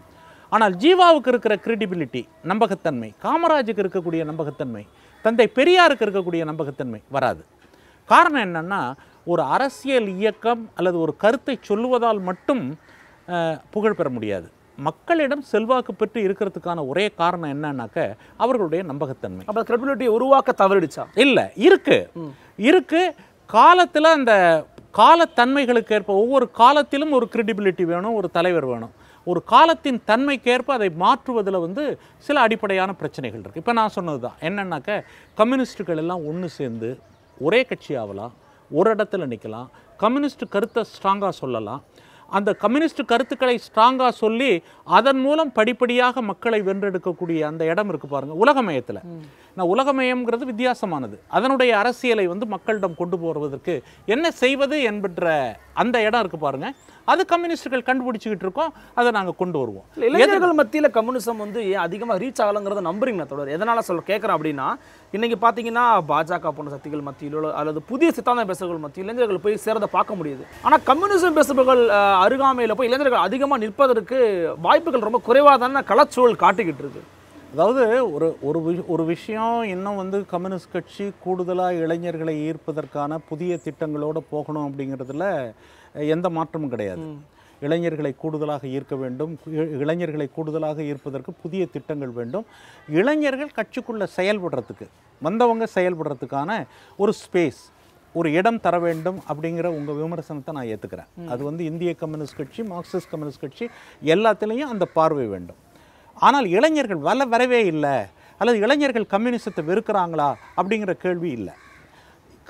ஆனால் ஜீவாவுக்கு இருக்கிற கிரெடிபிலிட்டி நம்பகத்தன்மை காமராஜுக்கு இருக்கக்கூடிய நம்பகத்தன்மை தந்தை பெரியாருக்கு இருக்கக்கூடிய நம்பகத்தன்மை வராது காரணம் என்னென்னா ஒரு அரசியல் இயக்கம் அல்லது ஒரு கருத்தை சொல்லுவதால் மட்டும் புகழ் பெற முடியாது மக்களிடம் செல்வாக்கு பெற்று இருக்கிறதுக்கான ஒரே காரணம் என்னன்னாக்க அவர்களுடைய நம்பகத்தன்மை அப்போ கிரெடிபிலிட்டி உருவாக்க தவறிடுச்சா இல்லை இருக்கு இருக்கு காலத்தில் அந்த காலத்தன்மைகளுக்கு ஏற்ப ஒவ்வொரு காலத்திலும் ஒரு கிரெடிபிலிட்டி வேணும் ஒரு தலைவர் வேணும் ஒரு காலத்தின் தன்மைக்கேற்ப அதை மாற்றுவதில் வந்து சில அடிப்படையான பிரச்சனைகள் இருக்குது இப்போ நான் சொன்னது தான் என்னென்னாக்க கம்யூனிஸ்ட்டுகள் எல்லாம் ஒன்று சேர்ந்து ஒரே கட்சி ஆகலாம் ஒரு இடத்துல நிற்கலாம் கம்யூனிஸ்ட் கருத்தை ஸ்ட்ராங்காக சொல்லலாம் அந்த கம்யூனிஸ்ட் கருத்துக்களை ஸ்ட்ராங்காக சொல்லி அதன் மூலம் படிப்படியாக மக்களை வென்றெடுக்கக்கூடிய அந்த இடம் இருக்குது பாருங்கள் உலகமயத்தில் நான் உலகமயம்ங்கிறது வித்தியாசமானது அதனுடைய அரசியலை வந்து மக்களிடம் கொண்டு போவதற்கு என்ன செய்வது என்பற்ற அந்த இடம் இருக்குது பாருங்கள் அது கம்யூனிஸ்டுகள் கண்டுபிடிச்சிக்கிட்டு இருக்கோம் அதை நாங்கள் கொண்டு வருவோம் இளைஞர்கள் மத்தியில் கம்யூனிசம் வந்து அதிகமாக ரீச் ஆகலைங்கிறத நம்புறீங்க தொடர் எதனால் சொல்ல கேட்குறேன் அப்படின்னா இன்றைக்கி பார்த்தீங்கன்னா பாஜக போன்ற சக்திகள் மத்தியிலோ அல்லது புதிய சித்தாந்த பேசுபவர்கள் மத்தியில் இளைஞர்கள் போய் சேரதை பார்க்க முடியுது ஆனால் கம்யூனிசம் பேசுபவர்கள் அருகாமையில் போய் இளைஞர்கள் அதிகமாக நிற்பதற்கு வாய்ப்புகள் ரொம்ப குறைவாக தானே கலச்சூழல் காட்டிக்கிட்டு இருக்கு அதாவது ஒரு ஒரு ஒரு விஷயம் இன்னும் வந்து கம்யூனிஸ்ட் கட்சி கூடுதலாக இளைஞர்களை ஈர்ப்பதற்கான புதிய திட்டங்களோடு போகணும் அப்படிங்கிறதுல எந்த மாற்றமும் கிடையாது இளைஞர்களை கூடுதலாக ஈர்க்க வேண்டும் இளைஞர்களை கூடுதலாக ஈர்ப்பதற்கு புதிய திட்டங்கள் வேண்டும் இளைஞர்கள் கட்சிக்குள்ளே செயல்படுறதுக்கு வந்தவங்க செயல்படுறதுக்கான ஒரு ஸ்பேஸ் ஒரு இடம் தர வேண்டும் அப்படிங்கிற உங்கள் விமர்சனத்தை நான் ஏற்றுக்கிறேன் அது வந்து இந்திய கம்யூனிஸ்ட் கட்சி மார்க்சிஸ்ட் கம்யூனிஸ்ட் கட்சி எல்லாத்துலேயும் அந்த பார்வை வேண்டும் ஆனால் இளைஞர்கள் வர வரவே இல்லை அல்லது இளைஞர்கள் கம்யூனிசத்தை வெறுக்கிறாங்களா அப்படிங்கிற கேள்வி இல்லை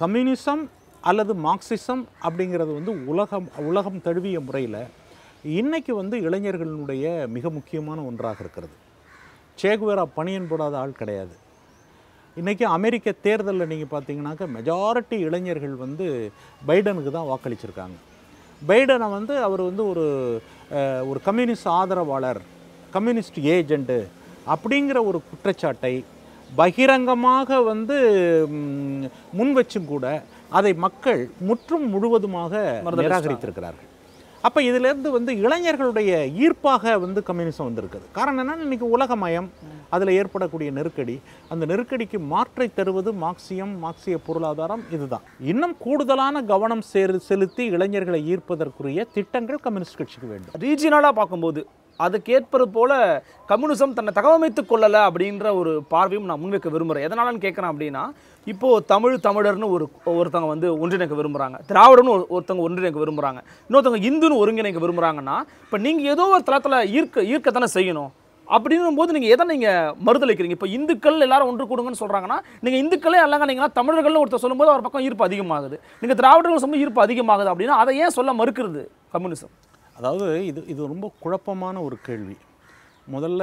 கம்யூனிசம் அல்லது மார்க்சிசம் அப்படிங்கிறது வந்து உலகம் உலகம் தழுவிய முறையில் இன்றைக்கி வந்து இளைஞர்களுடைய மிக முக்கியமான ஒன்றாக இருக்கிறது சேகுவேரா பணியன் போடாத ஆள் கிடையாது இன்றைக்கி அமெரிக்க தேர்தலில் நீங்கள் பார்த்தீங்கன்னாக்க மெஜாரிட்டி இளைஞர்கள் வந்து பைடனுக்கு தான் வாக்களிச்சிருக்காங்க பைடனை வந்து அவர் வந்து ஒரு ஒரு கம்யூனிஸ்ட் ஆதரவாளர் கம்யூனிஸ்ட் ஏஜெண்ட்டு அப்படிங்கிற ஒரு குற்றச்சாட்டை பகிரங்கமாக வந்து முன் வச்சும் கூட அதை மக்கள் முற்றும் முழுவதுமாக நிராகரித்திருக்கிறார்கள் அப்போ இதிலேருந்து வந்து இளைஞர்களுடைய ஈர்ப்பாக வந்து கம்யூனிசம் வந்திருக்குது காரணம் என்னென்னா இன்றைக்கி உலகமயம் அதில் ஏற்படக்கூடிய நெருக்கடி அந்த நெருக்கடிக்கு மாற்றை தருவது மார்க்சியம் மார்க்சிய பொருளாதாரம் இதுதான் இன்னும் கூடுதலான கவனம் செலுத்தி இளைஞர்களை ஈர்ப்பதற்குரிய திட்டங்கள் கம்யூனிஸ்ட் கட்சிக்கு வேண்டும் ரீஜினலாக பார்க்கும்போது அதுக்கேற்பது போல கம்யூனிசம் தன்னை தகவமைத்துக் கொள்ளலை அப்படின்ற ஒரு பார்வையும் நான் முன்வைக்க விரும்புகிறேன் எதனாலன்னு கேட்குறேன் அப்படின்னா இப்போது தமிழ் தமிழர்னு ஒரு ஒருத்தவங்க வந்து ஒன்றிணைக்க விரும்புகிறாங்க திராவிடம்னு ஒருத்தவங்க ஒன்றிணைக்க விரும்புகிறாங்க இன்னொருத்தவங்க இந்துன்னு ஒருங்கிணைக்க விரும்புகிறாங்கன்னா இப்போ நீங்கள் ஏதோ ஒரு தளத்தில் ஈர்க்க ஈர்க்கத்தானே செய்யணும் அப்படின்னும் போது நீங்கள் எதை நீங்கள் மறுதளிக்கிறீங்க இப்போ இந்துக்கள் எல்லாரும் ஒன்று கொடுங்கன்னு சொல்கிறாங்கன்னா நீங்கள் இந்துக்களே அல்லங்க நீங்கள் தமிழர்கள்னு ஒருத்தர் சொல்லும்போது அவர் பக்கம் ஈர்ப்பு அதிகமாகுது நீங்கள் திராவிடர்கள் சொல்லும்போது ஈர்ப்பு அதிகமாகுது அப்படின்னா அதை ஏன் சொல்ல மறுக்கிறது கம்யூனிசம் அதாவது இது இது ரொம்ப குழப்பமான ஒரு கேள்வி முதல்ல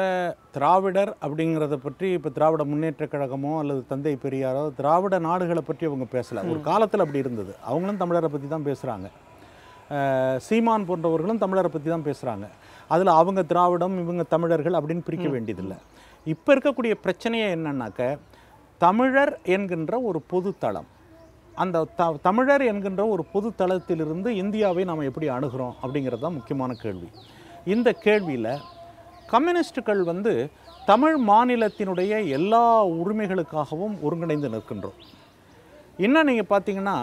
திராவிடர் அப்படிங்கிறத பற்றி இப்போ திராவிட முன்னேற்ற கழகமோ அல்லது தந்தை பெரியாரோ திராவிட நாடுகளை பற்றி அவங்க பேசலை ஒரு காலத்தில் அப்படி இருந்தது அவங்களும் தமிழரை பற்றி தான் பேசுகிறாங்க சீமான் போன்றவர்களும் தமிழரை பற்றி தான் பேசுகிறாங்க அதில் அவங்க திராவிடம் இவங்க தமிழர்கள் அப்படின்னு பிரிக்க வேண்டியதில்லை இப்போ இருக்கக்கூடிய பிரச்சனையை என்னன்னாக்க தமிழர் என்கின்ற ஒரு பொதுத்தளம் அந்த த தமிழர் என்கின்ற ஒரு பொது தளத்திலிருந்து இந்தியாவை நாம் எப்படி அணுகிறோம் அப்படிங்கிறது தான் முக்கியமான கேள்வி இந்த கேள்வியில் கம்யூனிஸ்டுகள் வந்து தமிழ் மாநிலத்தினுடைய எல்லா உரிமைகளுக்காகவும் ஒருங்கிணைந்து நிற்கின்றோம் இன்னும் நீங்கள் பார்த்தீங்கன்னா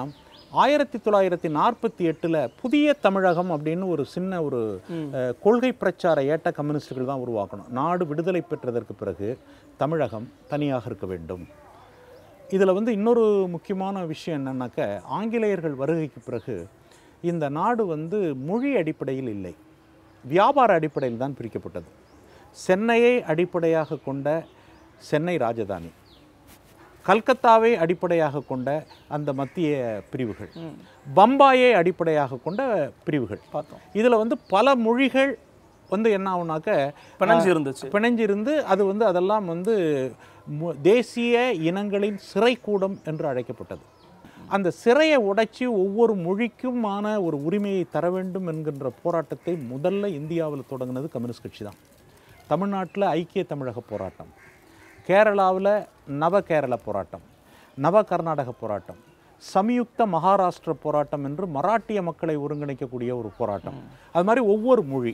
ஆயிரத்தி தொள்ளாயிரத்தி நாற்பத்தி எட்டில் புதிய தமிழகம் அப்படின்னு ஒரு சின்ன ஒரு கொள்கை பிரச்சார ஏட்ட கம்யூனிஸ்டுகள் தான் உருவாக்கணும் நாடு விடுதலை பெற்றதற்கு பிறகு தமிழகம் தனியாக இருக்க வேண்டும் இதில் வந்து இன்னொரு முக்கியமான விஷயம் என்னன்னாக்க ஆங்கிலேயர்கள் வருகைக்கு பிறகு இந்த நாடு வந்து மொழி அடிப்படையில் இல்லை வியாபார அடிப்படையில் தான் பிரிக்கப்பட்டது சென்னையை அடிப்படையாக கொண்ட சென்னை ராஜதானி கல்கத்தாவை அடிப்படையாக கொண்ட அந்த மத்திய பிரிவுகள் பம்பாயை அடிப்படையாக கொண்ட பிரிவுகள் பார்த்தோம் இதில் வந்து பல மொழிகள் வந்து என்ன ஆகுனாக்க பிணைஞ்சு இருந்துச்சு பிணைஞ்சு இருந்து அது வந்து அதெல்லாம் வந்து தேசிய இனங்களின் சிறை கூடம் என்று அழைக்கப்பட்டது அந்த சிறையை உடைச்சி ஒவ்வொரு மொழிக்குமான ஒரு உரிமையை தர வேண்டும் என்கின்ற போராட்டத்தை முதல்ல இந்தியாவில் தொடங்கினது கம்யூனிஸ்ட் கட்சி தான் தமிழ்நாட்டில் ஐக்கிய தமிழக போராட்டம் கேரளாவில் நவ கேரள போராட்டம் நவ கர்நாடக போராட்டம் சம்யுக்த மகாராஷ்டிர போராட்டம் என்று மராட்டிய மக்களை ஒருங்கிணைக்கக்கூடிய ஒரு போராட்டம் அது மாதிரி ஒவ்வொரு மொழி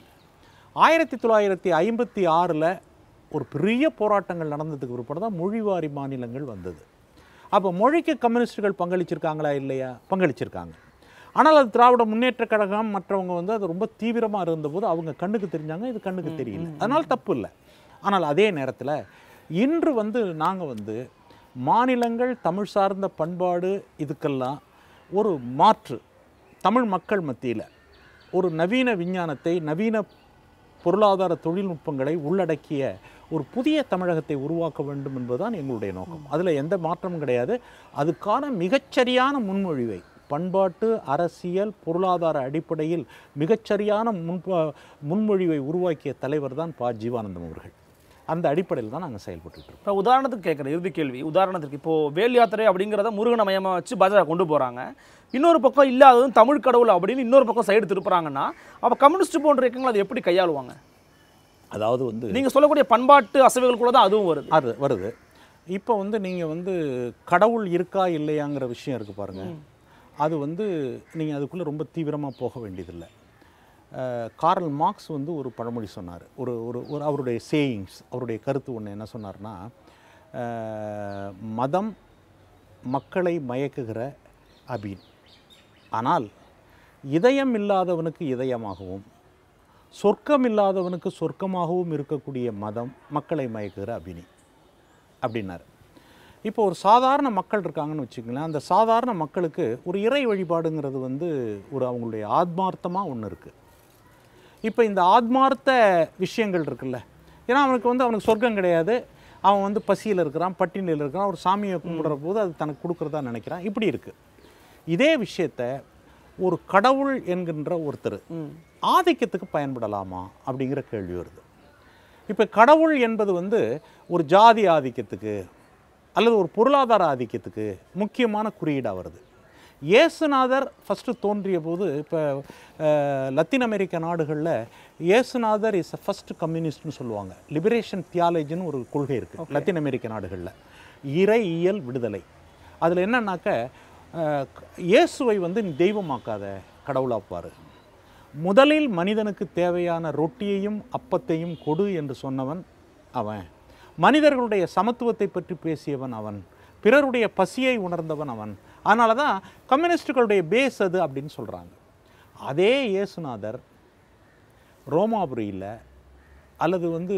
ஆயிரத்தி தொள்ளாயிரத்தி ஐம்பத்தி ஆறில் ஒரு பெரிய போராட்டங்கள் நடந்ததுக்கு பிற்பாடு தான் மொழிவாரி மாநிலங்கள் வந்தது அப்போ மொழிக்கு கம்யூனிஸ்டுகள் பங்களிச்சிருக்காங்களா இல்லையா பங்களிச்சிருக்காங்க ஆனால் அது திராவிட முன்னேற்ற கழகம் மற்றவங்க வந்து அது ரொம்ப தீவிரமாக இருந்தபோது அவங்க கண்ணுக்கு தெரிஞ்சாங்க இது கண்ணுக்கு தெரியல அதனால் தப்பு இல்லை ஆனால் அதே நேரத்தில் இன்று வந்து நாங்கள் வந்து மாநிலங்கள் தமிழ் சார்ந்த பண்பாடு இதுக்கெல்லாம் ஒரு மாற்று தமிழ் மக்கள் மத்தியில் ஒரு நவீன விஞ்ஞானத்தை நவீன பொருளாதார தொழில்நுட்பங்களை உள்ளடக்கிய ஒரு புதிய தமிழகத்தை உருவாக்க வேண்டும் என்பதுதான் எங்களுடைய நோக்கம் அதில் எந்த மாற்றமும் கிடையாது அதுக்கான மிகச்சரியான முன்மொழிவை பண்பாட்டு அரசியல் பொருளாதார அடிப்படையில் மிகச்சரியான முன்ப முன்மொழிவை உருவாக்கிய தலைவர் தான் பா ஜீவானந்தம் அவர்கள் அந்த அடிப்படையில் தான் நாங்கள் செயல்பட்டு இப்போ உதாரணத்துக்கு கேட்குறேன் இறுதி கேள்வி உதாரணத்துக்கு இப்போது வேல் யாத்திரை அப்படிங்கிறத முருகன மயமாக வச்சு பாஜக கொண்டு போகிறாங்க இன்னொரு பக்கம் இல்லாததும் தமிழ் கடவுள் அப்படின்னு இன்னொரு பக்கம் சைடு திருப்புறாங்கன்னா அப்போ கம்யூனிஸ்ட் போன்ற இயக்கங்கள் அதை எப்படி கையாளுவாங்க அதாவது வந்து நீங்கள் சொல்லக்கூடிய பண்பாட்டு அசைவுகள் கூட தான் அதுவும் வருது அது வருது இப்போ வந்து நீங்கள் வந்து கடவுள் இருக்கா இல்லையாங்கிற விஷயம் இருக்குது பாருங்கள் அது வந்து நீங்கள் அதுக்குள்ளே ரொம்ப தீவிரமாக போக வேண்டியதில்லை கார்ல் மார்க்ஸ் வந்து ஒரு பழமொழி சொன்னார் ஒரு ஒரு ஒரு அவருடைய சேயிங்ஸ் அவருடைய கருத்து ஒன்று என்ன சொன்னார்னா மதம் மக்களை மயக்குகிற அபீன் ஆனால் இதயம் இல்லாதவனுக்கு இதயமாகவும் சொர்க்கம் இல்லாதவனுக்கு சொர்க்கமாகவும் இருக்கக்கூடிய மதம் மக்களை மயக்குகிற அபினி அப்படின்னாரு இப்போ ஒரு சாதாரண மக்கள் இருக்காங்கன்னு வச்சுக்கங்களேன் அந்த சாதாரண மக்களுக்கு ஒரு இறை வழிபாடுங்கிறது வந்து ஒரு அவங்களுடைய ஆத்மார்த்தமாக ஒன்று இருக்குது இப்போ இந்த ஆத்மார்த்த விஷயங்கள் இருக்குல்ல ஏன்னா அவனுக்கு வந்து அவனுக்கு சொர்க்கம் கிடையாது அவன் வந்து பசியில் இருக்கிறான் பட்டினியில் இருக்கிறான் ஒரு சாமியை கும்பிட்ற போது அது தனக்கு கொடுக்குறதா நினைக்கிறான் இப்படி இருக்குது இதே விஷயத்த ஒரு கடவுள் என்கின்ற ஒருத்தர் ஆதிக்கத்துக்கு பயன்படலாமா அப்படிங்கிற கேள்வி வருது இப்போ கடவுள் என்பது வந்து ஒரு ஜாதி ஆதிக்கத்துக்கு அல்லது ஒரு பொருளாதார ஆதிக்கத்துக்கு முக்கியமான குறியீடாக வருது இயேசுநாதர் ஃபஸ்ட்டு தோன்றிய போது இப்போ லத்தீன் அமெரிக்க நாடுகளில் இயேசுநாதர் இஸ் அ ஃபஸ்ட் கம்யூனிஸ்ட்னு சொல்லுவாங்க லிபரேஷன் தியாலஜின்னு ஒரு கொள்கை இருக்குது லத்தீன் அமெரிக்க நாடுகளில் இறை இயல் விடுதலை அதில் என்னன்னாக்க இயேசுவை வந்து நீ தெய்வமாக்காத கடவுளாப்பார் முதலில் மனிதனுக்கு தேவையான ரொட்டியையும் அப்பத்தையும் கொடு என்று சொன்னவன் அவன் மனிதர்களுடைய சமத்துவத்தை பற்றி பேசியவன் அவன் பிறருடைய பசியை உணர்ந்தவன் அவன் அதனால தான் கம்யூனிஸ்டுகளுடைய பேஸ் அது அப்படின்னு சொல்கிறாங்க அதே இயேசுநாதர் ரோமாபுரியில் அல்லது வந்து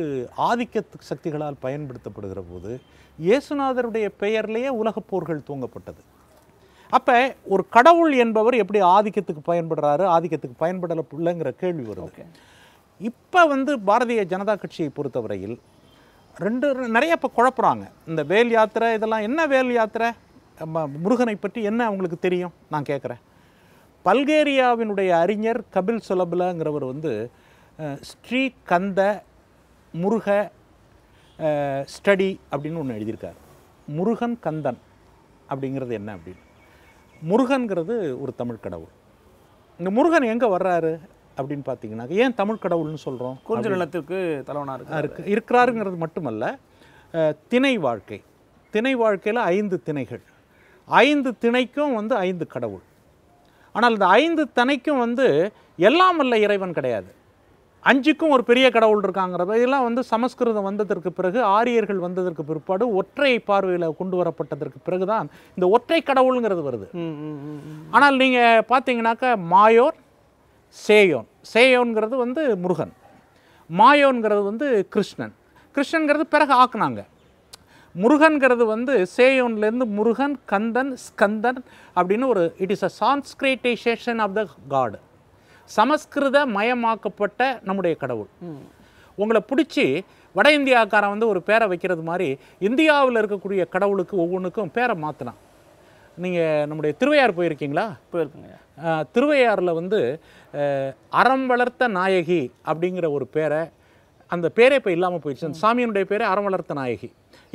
ஆதிக்க சக்திகளால் பயன்படுத்தப்படுகிற போது இயேசுநாதருடைய பெயர்லேயே உலகப் போர்கள் தூங்கப்பட்டது அப்போ ஒரு கடவுள் என்பவர் எப்படி ஆதிக்கத்துக்கு பயன்படுறாரு ஆதிக்கத்துக்கு பயன்படல இல்லைங்கிற கேள்வி வருது இப்போ வந்து பாரதிய ஜனதா கட்சியை பொறுத்தவரையில் ரெண்டு நிறைய இப்போ குழப்புறாங்க இந்த வேல் யாத்திரை இதெல்லாம் என்ன வேல் யாத்திரை முருகனை பற்றி என்ன அவங்களுக்கு தெரியும் நான் கேட்குறேன் பல்கேரியாவினுடைய அறிஞர் கபில் சுலபுலங்கிறவர் வந்து ஸ்ரீகந்த முருக ஸ்டடி அப்படின்னு ஒன்று எழுதியிருக்கார் முருகன் கந்தன் அப்படிங்கிறது என்ன அப்படின்னு முருகன்கிறது ஒரு தமிழ் கடவுள் இந்த முருகன் எங்கே வர்றாரு அப்படின்னு பார்த்தீங்கன்னா ஏன் தமிழ் கடவுள்னு சொல்கிறோம் கொஞ்ச நிலத்திற்கு தலைவனாக இருக்கு இருக்கிறாருங்கிறது மட்டுமல்ல திணை வாழ்க்கை திணை வாழ்க்கையில் ஐந்து திணைகள் ஐந்து திணைக்கும் வந்து ஐந்து கடவுள் ஆனால் இந்த ஐந்து திணைக்கும் வந்து எல்லாம் வல்ல இறைவன் கிடையாது அஞ்சுக்கும் ஒரு பெரிய கடவுள் இருக்காங்கிறத இதெல்லாம் வந்து சமஸ்கிருதம் வந்ததற்கு பிறகு ஆரியர்கள் வந்ததற்கு பிற்பாடு ஒற்றை பார்வையில் கொண்டு வரப்பட்டதற்கு பிறகு தான் இந்த ஒற்றை கடவுளுங்கிறது வருது ஆனால் நீங்கள் பார்த்தீங்கன்னாக்கா மாயோர் சேயோன் சேயோன்கிறது வந்து முருகன் மாயோன்கிறது வந்து கிருஷ்ணன் கிருஷ்ணன்கிறது பிறகு ஆக்குனாங்க முருகன்கிறது வந்து சேயோன்லேருந்து முருகன் கந்தன் ஸ்கந்தன் அப்படின்னு ஒரு it is a Sanskritization of the god சமஸ்கிருத மயமாக்கப்பட்ட நம்முடைய கடவுள் உங்களை பிடிச்சி வட இந்தியாக்காரன் வந்து ஒரு பேரை வைக்கிறது மாதிரி இந்தியாவில் இருக்கக்கூடிய கடவுளுக்கு ஒவ்வொன்றுக்கும் பேரை மாற்றலாம் நீங்கள் நம்முடைய திருவையார் போயிருக்கீங்களா போயிருக்கீங்க திருவையாறில் வந்து அறம் வளர்த்த நாயகி அப்படிங்கிற ஒரு பேரை அந்த பேரே இப்போ இல்லாமல் போயிடுச்சு அந்த சாமியினுடைய பேரே அறம் வளர்த்த நாயகி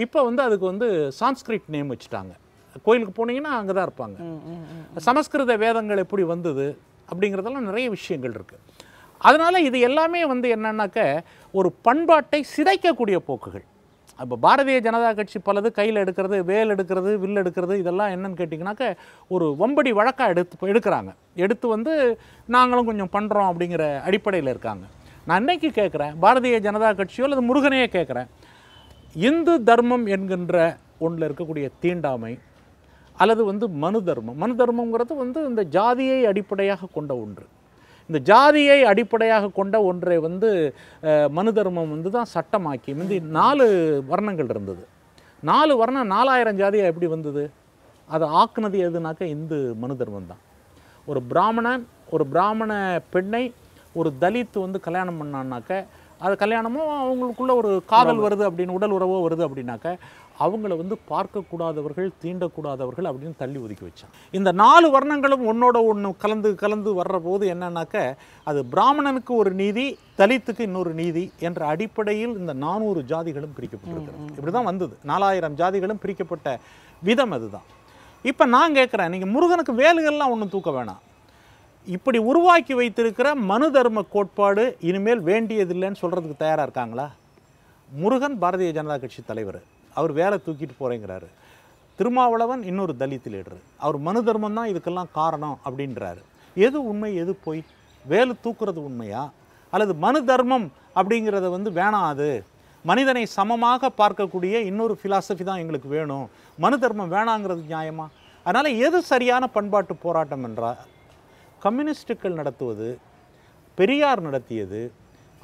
இப்போ வந்து அதுக்கு வந்து சான்ஸ்கிரிட் நேம் வச்சுட்டாங்க கோயிலுக்கு போனீங்கன்னா அங்கே தான் இருப்பாங்க சமஸ்கிருத வேதங்கள் எப்படி வந்தது அப்படிங்கிறதெல்லாம் நிறைய விஷயங்கள் இருக்குது அதனால் இது எல்லாமே வந்து என்னன்னாக்க ஒரு பண்பாட்டை சிதைக்கக்கூடிய போக்குகள் அப்போ பாரதிய ஜனதா கட்சி பலது கையில் எடுக்கிறது வேல் எடுக்கிறது வில் எடுக்கிறது இதெல்லாம் என்னன்னு கேட்டிங்கனாக்க ஒரு வம்படி வழக்காக எடுத்து எடுக்கிறாங்க எடுத்து வந்து நாங்களும் கொஞ்சம் பண்ணுறோம் அப்படிங்கிற அடிப்படையில் இருக்காங்க நான் அன்னைக்கு கேட்குறேன் பாரதிய ஜனதா கட்சியோ அல்லது முருகனையே கேட்குறேன் இந்து தர்மம் என்கின்ற ஒன்றில் இருக்கக்கூடிய தீண்டாமை அல்லது வந்து மனு தர்மம் மனு தர்மங்கிறது வந்து இந்த ஜாதியை அடிப்படையாக கொண்ட ஒன்று இந்த ஜாதியை அடிப்படையாக கொண்ட ஒன்றை வந்து மனு தர்மம் வந்து தான் சட்டமாக்கி முந்தி நாலு வர்ணங்கள் இருந்தது நாலு வர்ணம் நாலாயிரம் ஜாதியாக எப்படி வந்தது அதை ஆக்குனது எதுனாக்கா இந்து மனு தர்மம் தான் ஒரு பிராமணன் ஒரு பிராமண பெண்ணை ஒரு தலித்து வந்து கல்யாணம் பண்ணான்னாக்க அது கல்யாணமும் அவங்களுக்குள்ள ஒரு காதல் வருது அப்படின்னு உடல் உறவோ வருது அப்படின்னாக்க அவங்கள வந்து பார்க்கக்கூடாதவர்கள் தீண்டக்கூடாதவர்கள் அப்படின்னு தள்ளி ஒதுக்கி வச்சான் இந்த நாலு வர்ணங்களும் ஒன்னோட ஒன்று கலந்து கலந்து வர்ற போது என்னன்னாக்க அது பிராமணனுக்கு ஒரு நீதி தலித்துக்கு இன்னொரு நீதி என்ற அடிப்படையில் இந்த நானூறு ஜாதிகளும் பிரிக்கப்பட்டிருக்கிறது இப்படி தான் வந்தது நாலாயிரம் ஜாதிகளும் பிரிக்கப்பட்ட விதம் அதுதான் இப்போ நான் கேட்குறேன் நீங்கள் முருகனுக்கு வேலுகள்லாம் ஒன்றும் தூக்க வேணாம் இப்படி உருவாக்கி வைத்திருக்கிற மனு தர்ம கோட்பாடு இனிமேல் வேண்டியதில்லைன்னு சொல்கிறதுக்கு தயாராக இருக்காங்களா முருகன் பாரதிய ஜனதா கட்சி தலைவர் அவர் வேலை தூக்கிட்டு போகிறேங்கிறாரு திருமாவளவன் இன்னொரு தலித் லீடரு அவர் மனு தர்மம் தான் இதுக்கெல்லாம் காரணம் அப்படின்றாரு எது உண்மை எது போய் வேலை தூக்குறது உண்மையா அல்லது மனு தர்மம் அப்படிங்கிறத வந்து வேணாம் அது மனிதனை சமமாக பார்க்கக்கூடிய இன்னொரு ஃபிலாசபி தான் எங்களுக்கு வேணும் மனு தர்மம் வேணாங்கிறது நியாயமா அதனால் எது சரியான பண்பாட்டு போராட்டம் என்றால் கம்யூனிஸ்டுகள் நடத்துவது பெரியார் நடத்தியது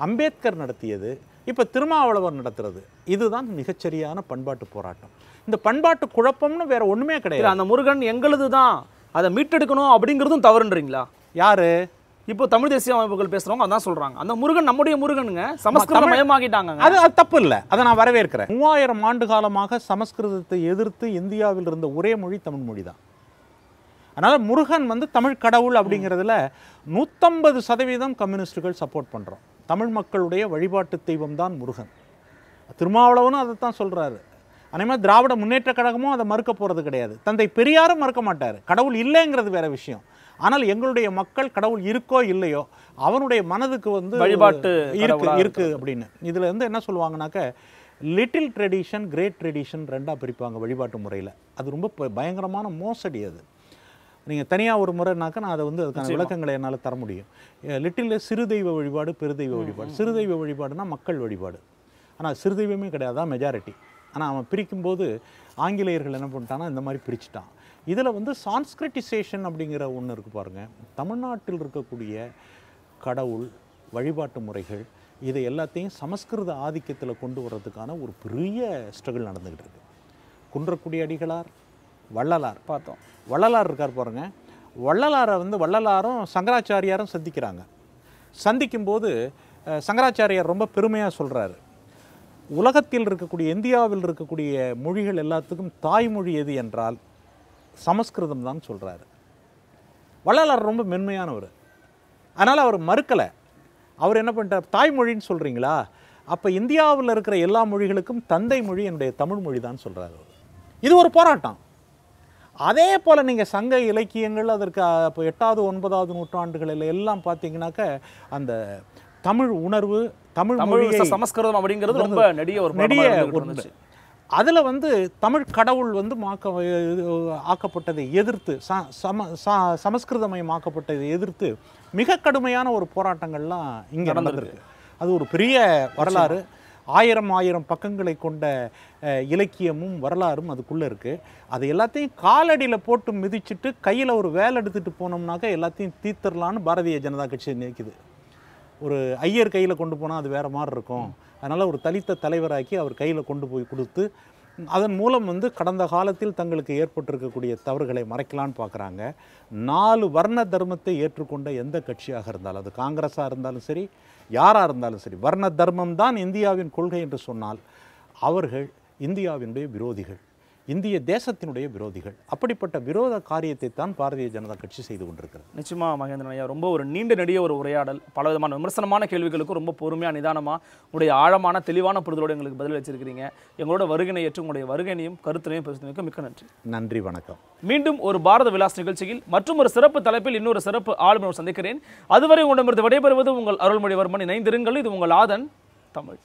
அம்பேத்கர் நடத்தியது இப்போ திருமாவளவர் நடத்துறது இதுதான் மிகச்சரியான பண்பாட்டு போராட்டம் இந்த பண்பாட்டு குழப்பம்னு வேற ஒன்றுமே கிடையாது அந்த முருகன் எங்களது தான் அதை மீட்டெடுக்கணும் அப்படிங்கிறதும் தவறுன்றீங்களா யாரு இப்போ தமிழ் தேசிய அமைப்புகள் பேசுறவங்க அதான் சொல்றாங்க அந்த முருகன் நம்முடைய முருகனுங்க சமஸ்கிருதம் மயமாகிட்டாங்க அது அது தப்பு இல்லை அதை நான் வரவேற்கிறேன் மூவாயிரம் ஆண்டு காலமாக சமஸ்கிருதத்தை எதிர்த்து இந்தியாவில் இருந்த ஒரே மொழி தமிழ் மொழி தான் அதனால் முருகன் வந்து தமிழ் கடவுள் அப்படிங்கிறதுல நூற்றம்பது சதவீதம் கம்யூனிஸ்டுகள் சப்போர்ட் பண்ணுறோம் தமிழ் மக்களுடைய வழிபாட்டு தெய்வம் தான் முருகன் திருமாவளவனும் அதை தான் சொல்கிறாரு மாதிரி திராவிட முன்னேற்ற கழகமும் அதை மறுக்க போகிறது கிடையாது தந்தை பெரியாரும் மறுக்க மாட்டார் கடவுள் இல்லைங்கிறது வேற விஷயம் ஆனால் எங்களுடைய மக்கள் கடவுள் இருக்கோ இல்லையோ அவனுடைய மனதுக்கு வந்து வழிபாட்டு இருக்கு இருக்கு அப்படின்னு இதில் வந்து என்ன சொல்லுவாங்கனாக்க லிட்டில் ட்ரெடிஷன் கிரேட் ட்ரெடிஷன் ரெண்டாக பிரிப்பாங்க வழிபாட்டு முறையில் அது ரொம்ப பயங்கரமான மோசடி அது நீங்கள் தனியாக ஒரு முறைனாக்கா நான் அதை வந்து அதுக்கான விளக்கங்களை என்னால் தர முடியும் லிட்டில் சிறு தெய்வ வழிபாடு பெருதெய்வ வழிபாடு சிறு தெய்வ வழிபாடுனா மக்கள் வழிபாடு ஆனால் சிறு தெய்வமே கிடையாது தான் மெஜாரிட்டி ஆனால் அவன் பிரிக்கும்போது ஆங்கிலேயர்கள் என்ன பண்ணிட்டான்னா இந்த மாதிரி பிரிச்சுட்டான் இதில் வந்து சான்ஸ்கிரிட்டிசேஷன் அப்படிங்கிற ஒன்று இருக்குது பாருங்கள் தமிழ்நாட்டில் இருக்கக்கூடிய கடவுள் வழிபாட்டு முறைகள் இதை எல்லாத்தையும் சமஸ்கிருத ஆதிக்கத்தில் கொண்டு வர்றதுக்கான ஒரு பெரிய ஸ்ட்ரகிள் நடந்துக்கிட்டு இருக்குது குன்றக்குடி அடிகளார் வள்ளலார் பார்த்தோம் வள்ளலார் இருக்கார் பாருங்க வள்ளலாரை வந்து வள்ளலாரும் சங்கராச்சாரியாரும் சந்திக்கிறாங்க சந்திக்கும்போது சங்கராச்சாரியார் ரொம்ப பெருமையாக சொல்கிறாரு உலகத்தில் இருக்கக்கூடிய இந்தியாவில் இருக்கக்கூடிய மொழிகள் எல்லாத்துக்கும் தாய்மொழி எது என்றால் சமஸ்கிருதம் தான் சொல்கிறாரு வள்ளலார் ரொம்ப மென்மையானவர் அதனால் அவர் மறுக்கலை அவர் என்ன பண்ணிட்டார் தாய்மொழின்னு சொல்கிறீங்களா அப்போ இந்தியாவில் இருக்கிற எல்லா மொழிகளுக்கும் தந்தை மொழி என்னுடைய தமிழ் மொழி தான் சொல்கிறார் இது ஒரு போராட்டம் அதே போல் நீங்கள் சங்க இலக்கியங்கள் அதற்கு இப்போ எட்டாவது ஒன்பதாவது நூற்றாண்டுகளில் எல்லாம் பார்த்தீங்கன்னாக்க அந்த தமிழ் உணர்வு தமிழ் மொழி சமஸ்கிருதம் அப்படிங்கிறது ரொம்ப நெடிய ஒரு நெடிய ஒரு அதில் வந்து தமிழ் கடவுள் வந்து மாக்க ஆக்கப்பட்டதை எதிர்த்து ச சம ச ஆக்கப்பட்டதை எதிர்த்து மிக கடுமையான ஒரு போராட்டங்கள்லாம் இங்கே நடந்திருக்கு அது ஒரு பெரிய வரலாறு ஆயிரம் ஆயிரம் பக்கங்களை கொண்ட இலக்கியமும் வரலாறும் அதுக்குள்ளே இருக்குது அது எல்லாத்தையும் காலடியில் போட்டு மிதிச்சுட்டு கையில் ஒரு வேலை எடுத்துகிட்டு போனோம்னாக்க எல்லாத்தையும் தீர்த்தரலான்னு பாரதிய ஜனதா கட்சி நினைக்குது ஒரு ஐயர் கையில் கொண்டு போனால் அது வேறு மாதிரி இருக்கும் அதனால் ஒரு தலித்த தலைவராக்கி அவர் கையில் கொண்டு போய் கொடுத்து அதன் மூலம் வந்து கடந்த காலத்தில் தங்களுக்கு ஏற்பட்டிருக்கக்கூடிய தவறுகளை மறைக்கலான்னு பார்க்குறாங்க நாலு வர்ண தர்மத்தை ஏற்றுக்கொண்ட எந்த கட்சியாக இருந்தாலும் அது காங்கிரஸாக இருந்தாலும் சரி யாராக இருந்தாலும் சரி வர்ண தர்மம் தான் இந்தியாவின் கொள்கை என்று சொன்னால் அவர்கள் இந்தியாவினுடைய விரோதிகள் இந்திய தேசத்தினுடைய விரோதிகள் அப்படிப்பட்ட விரோத காரியத்தை தான் பாரதிய ஜனதா கட்சி செய்து கொண்டிருக்கிறது நிச்சயமா மகேந்திரன் ஐயா ரொம்ப ஒரு நீண்ட நெடிய ஒரு உரையாடல் பல விதமான விமர்சனமான கேள்விகளுக்கும் ரொம்ப பொறுமையாக நிதானமாக உடைய ஆழமான தெளிவான புரிதலோடு எங்களுக்கு பதில் வச்சிருக்கிறீங்க எங்களோட வருகை ஏற்று உங்களுடைய வருகையினையும் கருத்தினையும் பேசுவதற்கு மிக்க நன்றி நன்றி வணக்கம் மீண்டும் ஒரு பாரத விலாஸ் நிகழ்ச்சியில் மற்றும் ஒரு சிறப்பு தலைப்பில் இன்னொரு சிறப்பு ஆளுநர் சந்திக்கிறேன் அதுவரை உங்களிடமிருந்து விடைபெறுவது உங்கள் அருள்மொழிவர்மன் இணைந்திருங்கள் இது உங்கள் ஆதன் தமிழ்